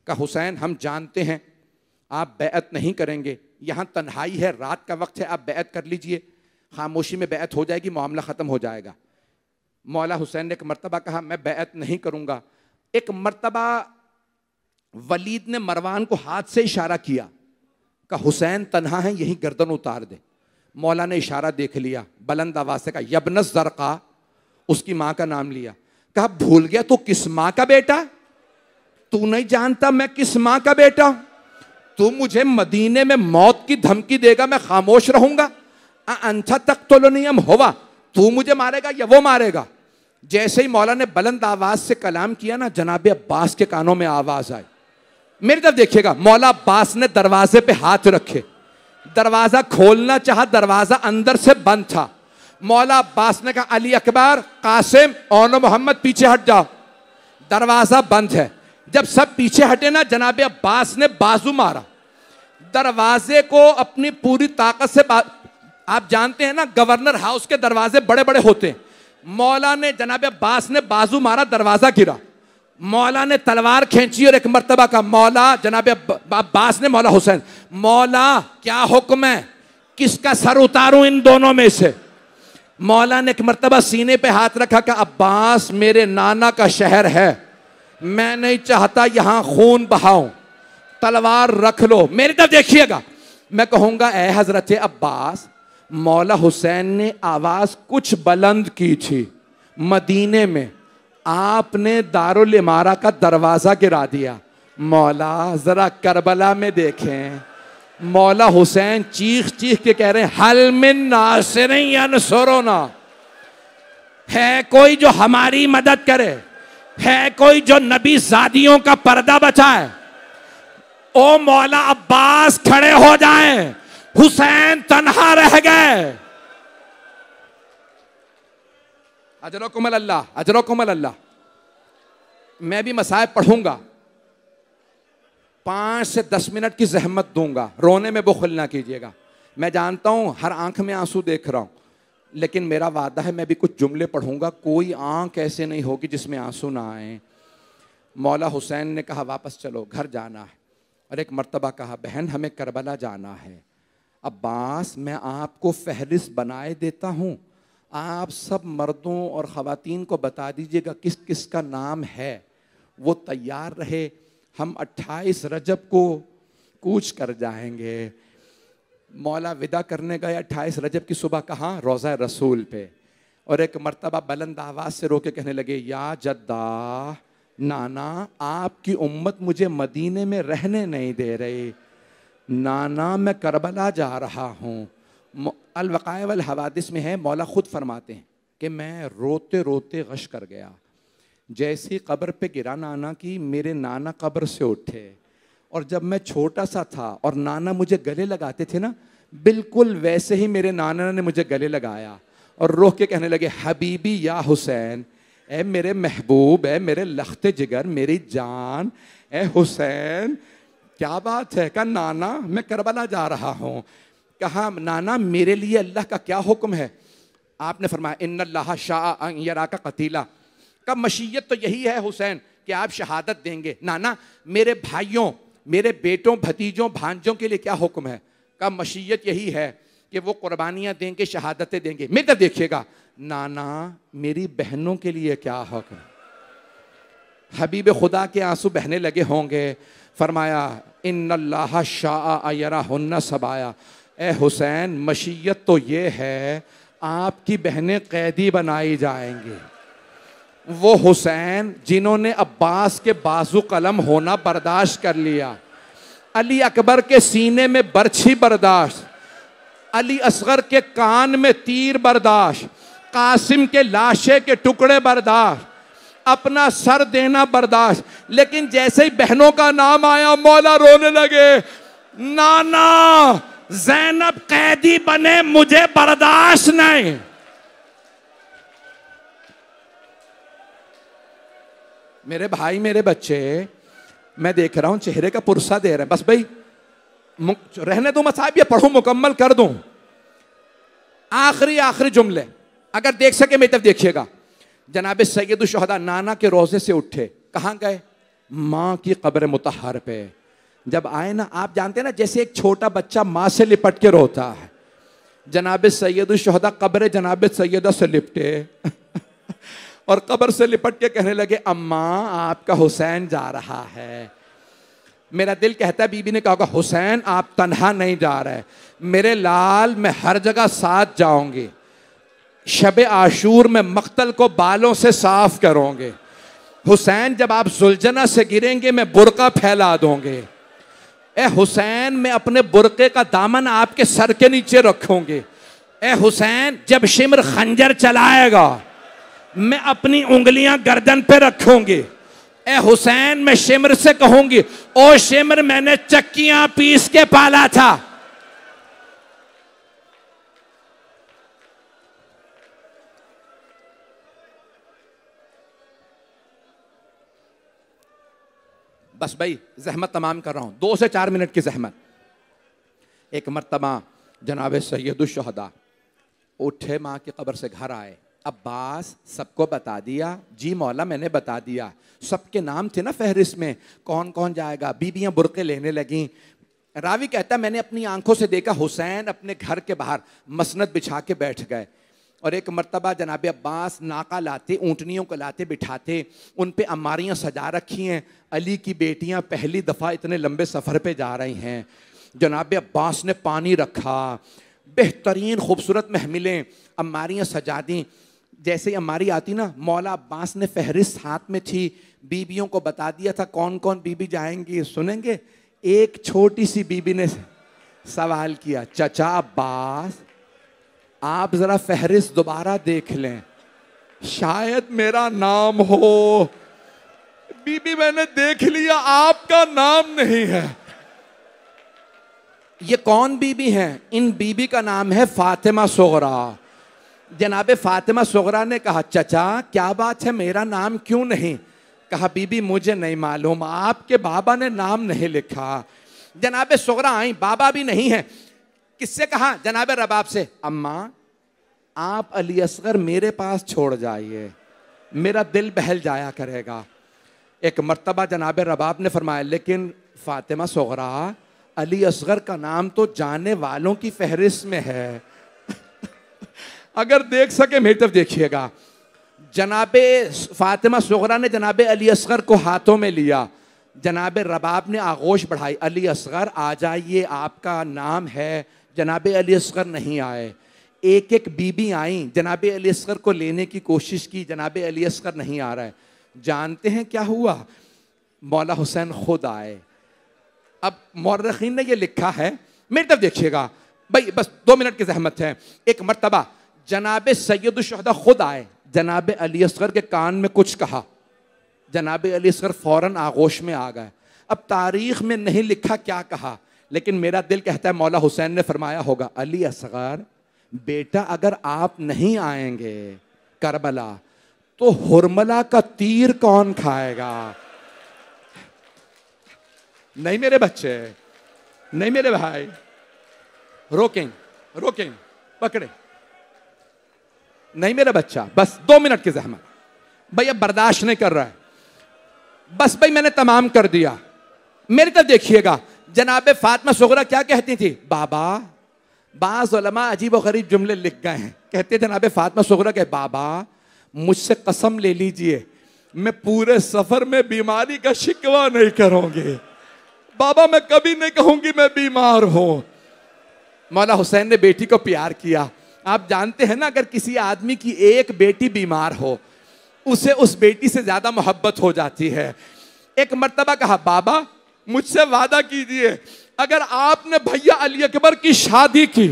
कहा हुसैन हम जानते हैं आप बैत नहीं करेंगे यहाँ तन्हाई है रात का वक्त है आप बैत कर लीजिए खामोशी में बैत हो जाएगी मामला ख़त्म हो जाएगा मौला हुसैन ने एक मरतबा कहा मैं बैत नहीं करूँगा एक मरतबा वलीद ने मरवान को हाथ से इशारा किया का हुसैन तनहा है यहीं गर्दन उतार दे मौला ने इशारा देख लिया बुलंद आवाज से कहा यबनस जरका उसकी माँ का नाम लिया कहा भूल गया तू तो किस माँ का बेटा तू नहीं जानता मैं किस माँ का बेटा हूं तू मुझे मदीने में मौत की धमकी देगा मैं खामोश रहूंगा अंछा तक तो लो नियम होवा तू मुझे मारेगा या वो मारेगा जैसे ही मौला ने बुलंद आवाज से कलाम किया ना जनाब अब्बास के कानों में आवाज आई मेरी तरफ देखिएगा मौला अब्बास ने दरवाजे पे हाथ रखे दरवाज़ा खोलना चाहा दरवाज़ा अंदर से बंद था मौला अब्बास ने कहा अली अकबर कासिम और मोहम्मद पीछे हट जाओ दरवाज़ा बंद है जब सब पीछे हटे ना जनाब अब्बास ने बाजू मारा दरवाजे को अपनी पूरी ताकत से आप जानते हैं ना गवर्नर हाउस के दरवाजे बड़े बड़े होते हैं मौला ने जनाब अब्बास ने बाजू मारा दरवाज़ा गिरा मौला ने तलवार खींची और एक मरतबा का मौला जनाब अब्बास ने मौला हुसैन मौला क्या हुक्म है किसका सर उतारूं इन दोनों में से मौला ने एक मरतबा सीने पे हाथ रखा कि अब्बास मेरे नाना का शहर है मैं नहीं चाहता यहां खून बहाऊं तलवार रख लो मेरी तरफ देखिएगा मैं कहूंगा ए हज़रत अब्बास मौला हुसैन ने आवाज़ कुछ बुलंद की थी मदीने में आपने दारुल इमारा का दरवाज़ा गिरा दिया मौला ज़रा करबला में देखें मौला हुसैन चीख चीख के कह रहे हैं हल मिन नासिर है कोई जो हमारी मदद करे है कोई जो नबी जादियों का पर्दा बचाए ओ मौला अब्बास खड़े हो जाएं हुसैन तनहा रह गए अजरकुमल अल्लाह कमल अल्लाह मैं भी मसायब पढ़ूंगा पाँच से दस मिनट की जहमत दूंगा रोने में बुखल ना कीजिएगा मैं जानता हूँ हर आंख में आंसू देख रहा हूँ लेकिन मेरा वादा है मैं भी कुछ जुमले पढ़ूंगा कोई आंख ऐसे नहीं होगी जिसमें आंसू ना आए मौला हुसैन ने कहा वापस चलो घर जाना है और एक मर्तबा कहा बहन हमें करबला जाना है अब्बास मैं आपको फहरिस्त बनाए देता हूँ आप सब मर्दों और ख़वातीन को बता दीजिएगा किस किस का नाम है वो तैयार रहे हम 28 रजब को कूच कर जाएंगे मौला विदा करने गए 28 रजब की सुबह कहाँ रोज़ा रसूल पे और एक मर्तबा बुलंद आवाज़ से रोके कहने लगे या जद्दा नाना आपकी उम्मत मुझे मदीने में रहने नहीं दे रही नाना मैं करबला जा रहा हूँ अलवक़ाय वाल हवादिस में है मौला ख़ुद फरमाते हैं कि मैं रोते रोते गश कर गया जैसी कब्र पे गिरा नाना की मेरे नाना कब्र से उठे और जब मैं छोटा सा था और नाना मुझे गले लगाते थे ना बिल्कुल वैसे ही मेरे नाना ने मुझे गले लगाया और रो के कहने लगे हबीबी या हुसैन ए मेरे महबूब ए मेरे लखते जिगर मेरी जान ए हुसैन क्या बात है का नाना मैं करबला जा रहा हूँ कहा नाना मेरे लिए अल्लाह का क्या हुक्म है आपने फरमाया इन अल्लाह शाह का कतीला का मशीयत तो यही है हुसैन कि आप शहादत देंगे नाना मेरे भाइयों मेरे बेटों भतीजों भांजों के लिए क्या हुक्म है का मशीयत यही है कि वो कुर्बानियां देंगे शहादतें देंगे मैं तो देखिएगा नाना मेरी बहनों के लिए क्या हक है हबीब खुदा के आंसू बहने लगे होंगे फरमाया इन अल्लाह शाह यरा हन्ना सबाया ए हुसैन मशीयत तो ये है आपकी बहनें कैदी बनाई जाएंगी वो हुसैन जिन्होंने अब्बास के बाजू कलम होना बर्दाश्त कर लिया अली अकबर के सीने में बर्छी बर्दाश्त अली असगर के कान में तीर बर्दाश्त कासिम के लाशे के टुकड़े बर्दाश्त अपना सर देना बर्दाश्त लेकिन जैसे ही बहनों का नाम आया मौला रोने लगे नाना जैनब कैदी बने मुझे बर्दाश्त नहीं मेरे भाई मेरे बच्चे मैं देख रहा हूं चेहरे का पुरसा दे रहे हैं बस भाई रहने दो मैं साहब ये पढ़ू मुकम्मल कर दू आखिरी आखिरी जुमले अगर देख सके मेरी तरफ देखिएगा जनाब सैद शहदा नाना के रोजे से उठे कहां गए माँ की कब्र मुतहर पे जब आए ना आप जानते हैं ना जैसे एक छोटा बच्चा माँ से लिपट के रोता है जनाब सैयद शहदा कब्र जनाब सैदा से लिपटे और कब्र से लिपट के कहने लगे अम्मा आपका हुसैन जा रहा है मेरा दिल कहता है बीबी ने कहा होगा हुसैन आप तनहा नहीं जा रहे मेरे लाल मैं हर जगह साथ जाऊंगी शब आशूर में मख्तल को बालों से साफ करोगे हुसैन जब आप जुलझना से गिरेंगे मैं बुरका फैला दोगे ए हुसैन मैं अपने बुरके का दामन आपके सर के नीचे रखूंगी ए हुसैन जब शिमर खंजर चलाएगा मैं अपनी उंगलियां गर्दन पे रखूंगी ए हुसैन मैं शिमर से कहूंगी ओ शिमर मैंने चक्कियां पीस के पाला था बस भाई जहमत तमाम कर रहा हूँ दो से चार मिनट की जहमत एक मरतबा जनाब सैदुलशहदा उठे माँ की कब्र से घर आए अब्बास सबको बता दिया जी मौला मैंने बता दिया सबके नाम थे ना फहरिस्त में कौन कौन जाएगा बीबियाँ बुरके लेने लगीं रावी कहता मैंने अपनी आंखों से देखा हुसैन अपने घर के बाहर मसनद बिछा के बैठ गए और एक मरतबा जनाब अब्बास नाका लाते ऊँटनियों को लाते बिठाते उन पर अमारियाँ सजा रखी हैं अली की बेटियाँ पहली दफ़ा इतने लंबे सफ़र पर जा रही हैं जनाब अब्बास ने पानी रखा बेहतरीन खूबसूरत महमिलें अमारियाँ सजा दी जैसे ही अमारी आती ना मौला अब्बास ने फहरिस्त हाथ में थी बीबियों को बता दिया था कौन कौन बीबी जाएंगी सुनेंगे एक छोटी सी बीबी ने सवाल किया चचा अब्बास आप ज़रा फहरिस्त दोबारा देख लें शायद मेरा नाम हो बीबी मैंने देख लिया आपका नाम नहीं है ये कौन बीबी हैं इन बीबी का नाम है फातिमा सोगरा जनाब फातिमा सोगरा ने कहा चचा क्या बात है मेरा नाम क्यों नहीं कहा बीबी मुझे नहीं मालूम आपके बाबा ने नाम नहीं लिखा जनाब सोगरा आई बाबा भी नहीं है किससे कहा जनाब रबाब से अम्मा आप अली असगर मेरे पास छोड़ जाइए मेरा दिल बहल जाया करेगा एक मरतबा जनाब रबाब ने फरमाया लेकिन फातिमा सोगरा अली असगर का नाम तो जाने वालों की फहरिस्त में है अगर देख सके मेरी तरफ देखिएगा जनाब फातिमा सोगरा ने जनाब अली असगर को हाथों में लिया जनाब रबाब ने आगोश बढ़ाई अली असगर आ जाइए आपका नाम है जनाब अली असगर नहीं आए एक एक बीबी आई जनाब अली असगर को लेने की कोशिश की जनाब अली असगर नहीं आ रहा है जानते हैं क्या हुआ मौला हुसैन खुद आए अब मौरखीन ने ये लिखा है मेरी तरफ देखिएगा भाई बस दो मिनट की जहमत है एक मरतबा जनाब सैदा खुद आए जनाब अली असगर के कान में कुछ कहा जनाब अली असगर फ़ौर आगोश में आ गए अब तारीख में नहीं लिखा क्या कहा लेकिन मेरा दिल कहता है मौला हुसैन ने फरमाया होगा अली असगर बेटा अगर आप नहीं आएंगे करबला तो हुरमला का तीर कौन खाएगा नहीं मेरे बच्चे नहीं मेरे भाई रोकें रोकें पकड़े नहीं मेरा बच्चा बस दो मिनट की जहमत भाई अब बर्दाश्त नहीं कर रहा है बस भाई मैंने तमाम कर दिया मेरी तरफ देखिएगा जनाब फातमा सगरा क्या कहती थी बाबा बाजमा अजीब गरीब जुमले लिख गए हैं कहते जनाब फातमा सगरा के बाबा मुझसे कसम ले लीजिए मैं पूरे सफ़र में बीमारी का शिकवा नहीं करूँगी बाबा मैं कभी नहीं कहूँगी मैं बीमार हूँ मौला हुसैन ने बेटी को प्यार किया आप जानते हैं ना अगर किसी आदमी की एक बेटी बीमार हो उसे उस बेटी से ज़्यादा मोहब्बत हो जाती है एक मरतबा कहा बाबा मुझसे वादा कीजिए अगर आपने भैया अली अकबर की शादी की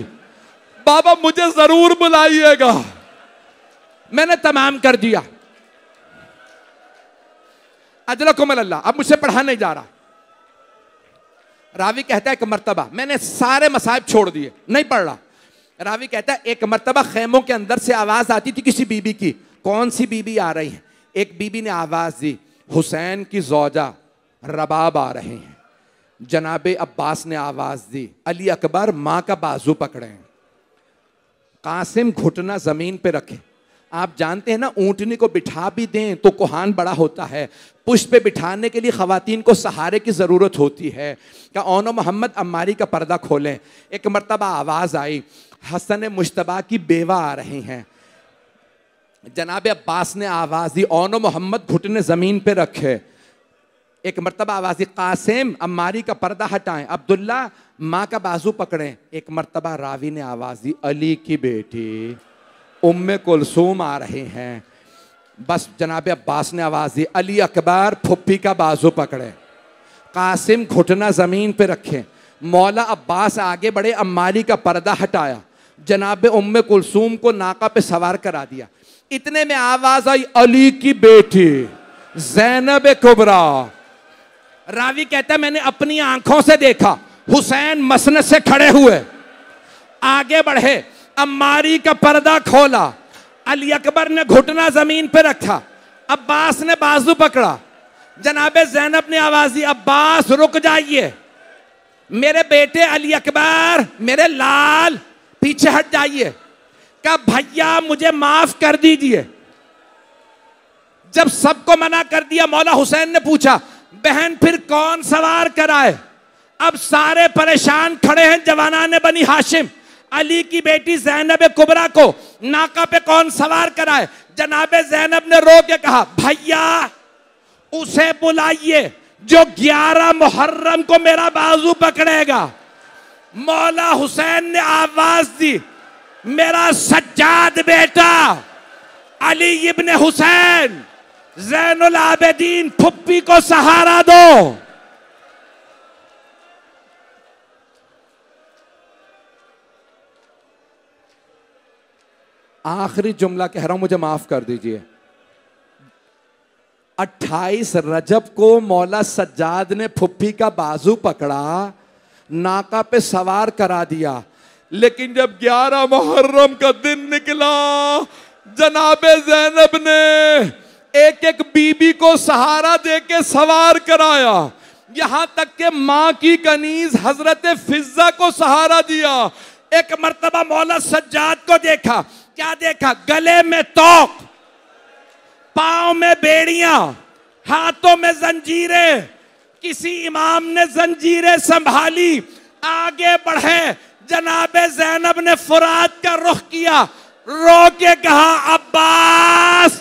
बाबा मुझे जरूर बुलाइएगा मैंने तमाम कर दिया अजला कोमल अल्लाह अब मुझसे पढ़ा नहीं जा रहा रावी कहता है एक मरतबा मैंने सारे मसाइब छोड़ दिए नहीं पढ़ रहा रावी कहता है एक मरतबा खेमों के अंदर से आवाज आती थी किसी बीबी की कौन सी बीबी आ रही है एक बीबी ने आवाज दी हुसैन की जौजा रबाब आ रहे हैं जनाब अब्बास ने आवाज़ दी अली अकबर माँ का बाजू पकड़े कासिम घुटना ज़मीन पे रखे आप जानते हैं ना ऊँटनी को बिठा भी दें तो कुहान बड़ा होता है पुष्प पे बिठाने के लिए ख़वातीन को सहारे की ज़रूरत होती है क्या ओन मोहम्मद अम्मारी का पर्दा खोलें एक मरतबा आवाज़ आई हसन मुशतबा की बेवा आ रही हैं जनाब अब्बास ने आवाज़ दी ओन मोहम्मद घुटने ज़मीन पे रखे एक मरतबा आवाजी कासिम अम्मारी का पर्दा हटाएं अब्दुल्ला माँ का बाजू पकड़ें एक मरतबा रावी ने आवाज दी अली की बेटी उम कुलसूम आ रहे हैं बस जनाब अब्बास ने आवाज़ दी अली अकबर फुप्पी का बाजू पकड़े कासिम घुटना ज़मीन पे रखे मौला अब्बास आगे बढ़े अम्मारी का पर्दा हटाया जनाब उम कुलसूम को नाका पे सवार करा दिया इतने में आवाज़ आई अली की बेटी जैनब कुबरा रावी कहता है मैंने अपनी आंखों से देखा हुसैन मसनत से खड़े हुए आगे बढ़े अम्मारी का पर्दा खोला अली अकबर ने घुटना जमीन पर रखा अब्बास ने बाजू पकड़ा जनाब जैनब ने आवाज दी अब्बास रुक जाइए मेरे बेटे अली अकबर मेरे लाल पीछे हट जाइए क्या भैया मुझे माफ कर दीजिए जब सबको मना कर दिया मौला हुसैन ने पूछा बहन फिर कौन सवार कराए अब सारे परेशान खड़े हैं जवाना ने बनी हाशिम अली की बेटी जैनब कुबरा को नाका पे कौन सवार कराए जनाब जैनब ने रो के कहा भैया उसे बुलाइए जो ग्यारह मुहर्रम को मेरा बाजू पकड़ेगा मौला हुसैन ने आवाज दी मेरा सज्जाद बेटा अली इब्ने हुसैन जैनुल आबेदीन फुप्पी को सहारा दो आखिरी जुमला कह रहा हूं मुझे माफ कर दीजिए 28 रजब को मौला सज्जाद ने फुप्पी का बाजू पकड़ा नाका पे सवार करा दिया लेकिन जब 11 मुहर्रम का दिन निकला जनाबे जैनब ने एक एक बीबी को सहारा दे के सवार कराया यहां तक के माँ की कनीज हजरत फिजा को सहारा दिया एक मरतबा मौला सज्जाद को देखा क्या देखा गले में तोक पाँव में बेड़िया हाथों में जंजीरें किसी इमाम ने जंजीरें संभाली आगे बढ़े जनाब जैनब ने फुरात का रुख किया रो के कहा अब्बास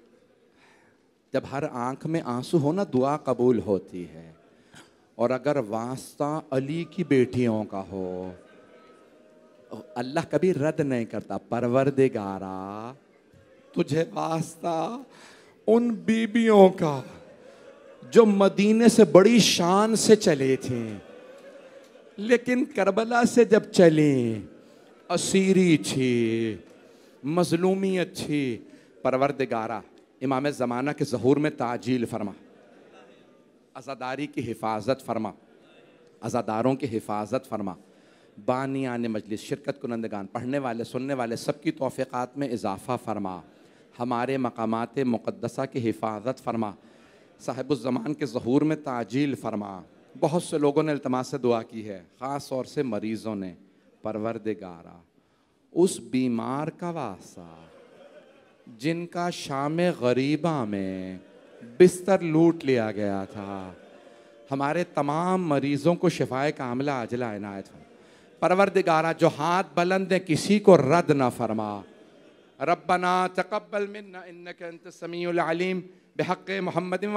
जब हर आंख में आंसू हो ना दुआ कबूल होती है और अगर वास्ता अली की बेटियों का हो अल्लाह कभी रद्द नहीं करता परवर गारा तुझे वास्ता उन बीबियों का जो मदीने से बड़ी शान से चले थे लेकिन करबला से जब चली असीरी थी अच्छी परवर दिगारा इमाम ज़माना के जहूर में ताजील फरमा आज़ादारी की हिफाजत फरमा आज़ादारों की हिफाजत फरमा बानियान मजलिस शिरकत कुनंदगान पढ़ने वाले सुनने वाले सबकी तोफ़ीक़ात में इजाफ़ा फरमा हमारे मकाम मुक़दसा की हिफाजत फरमा साहिबुलज़मान के जहूर में ताजील फरमा बहुत से लोगों ने अल्तमा से दुआ की है ख़ास तौर से मरीज़ों ने परवरदिगारा उस बीमार का वासा जिनका शाम गरीबा में बिस्तर लूट लिया गया था हमारे तमाम मरीज़ों को शिफाए का अमला अजला इनायत हो परवरदिगारा जो हाथ बुलंद है किसी को रद्द न फरमा रबना तकबल मिन्न इन्नक अंत समीउल बेहक मोहम्मद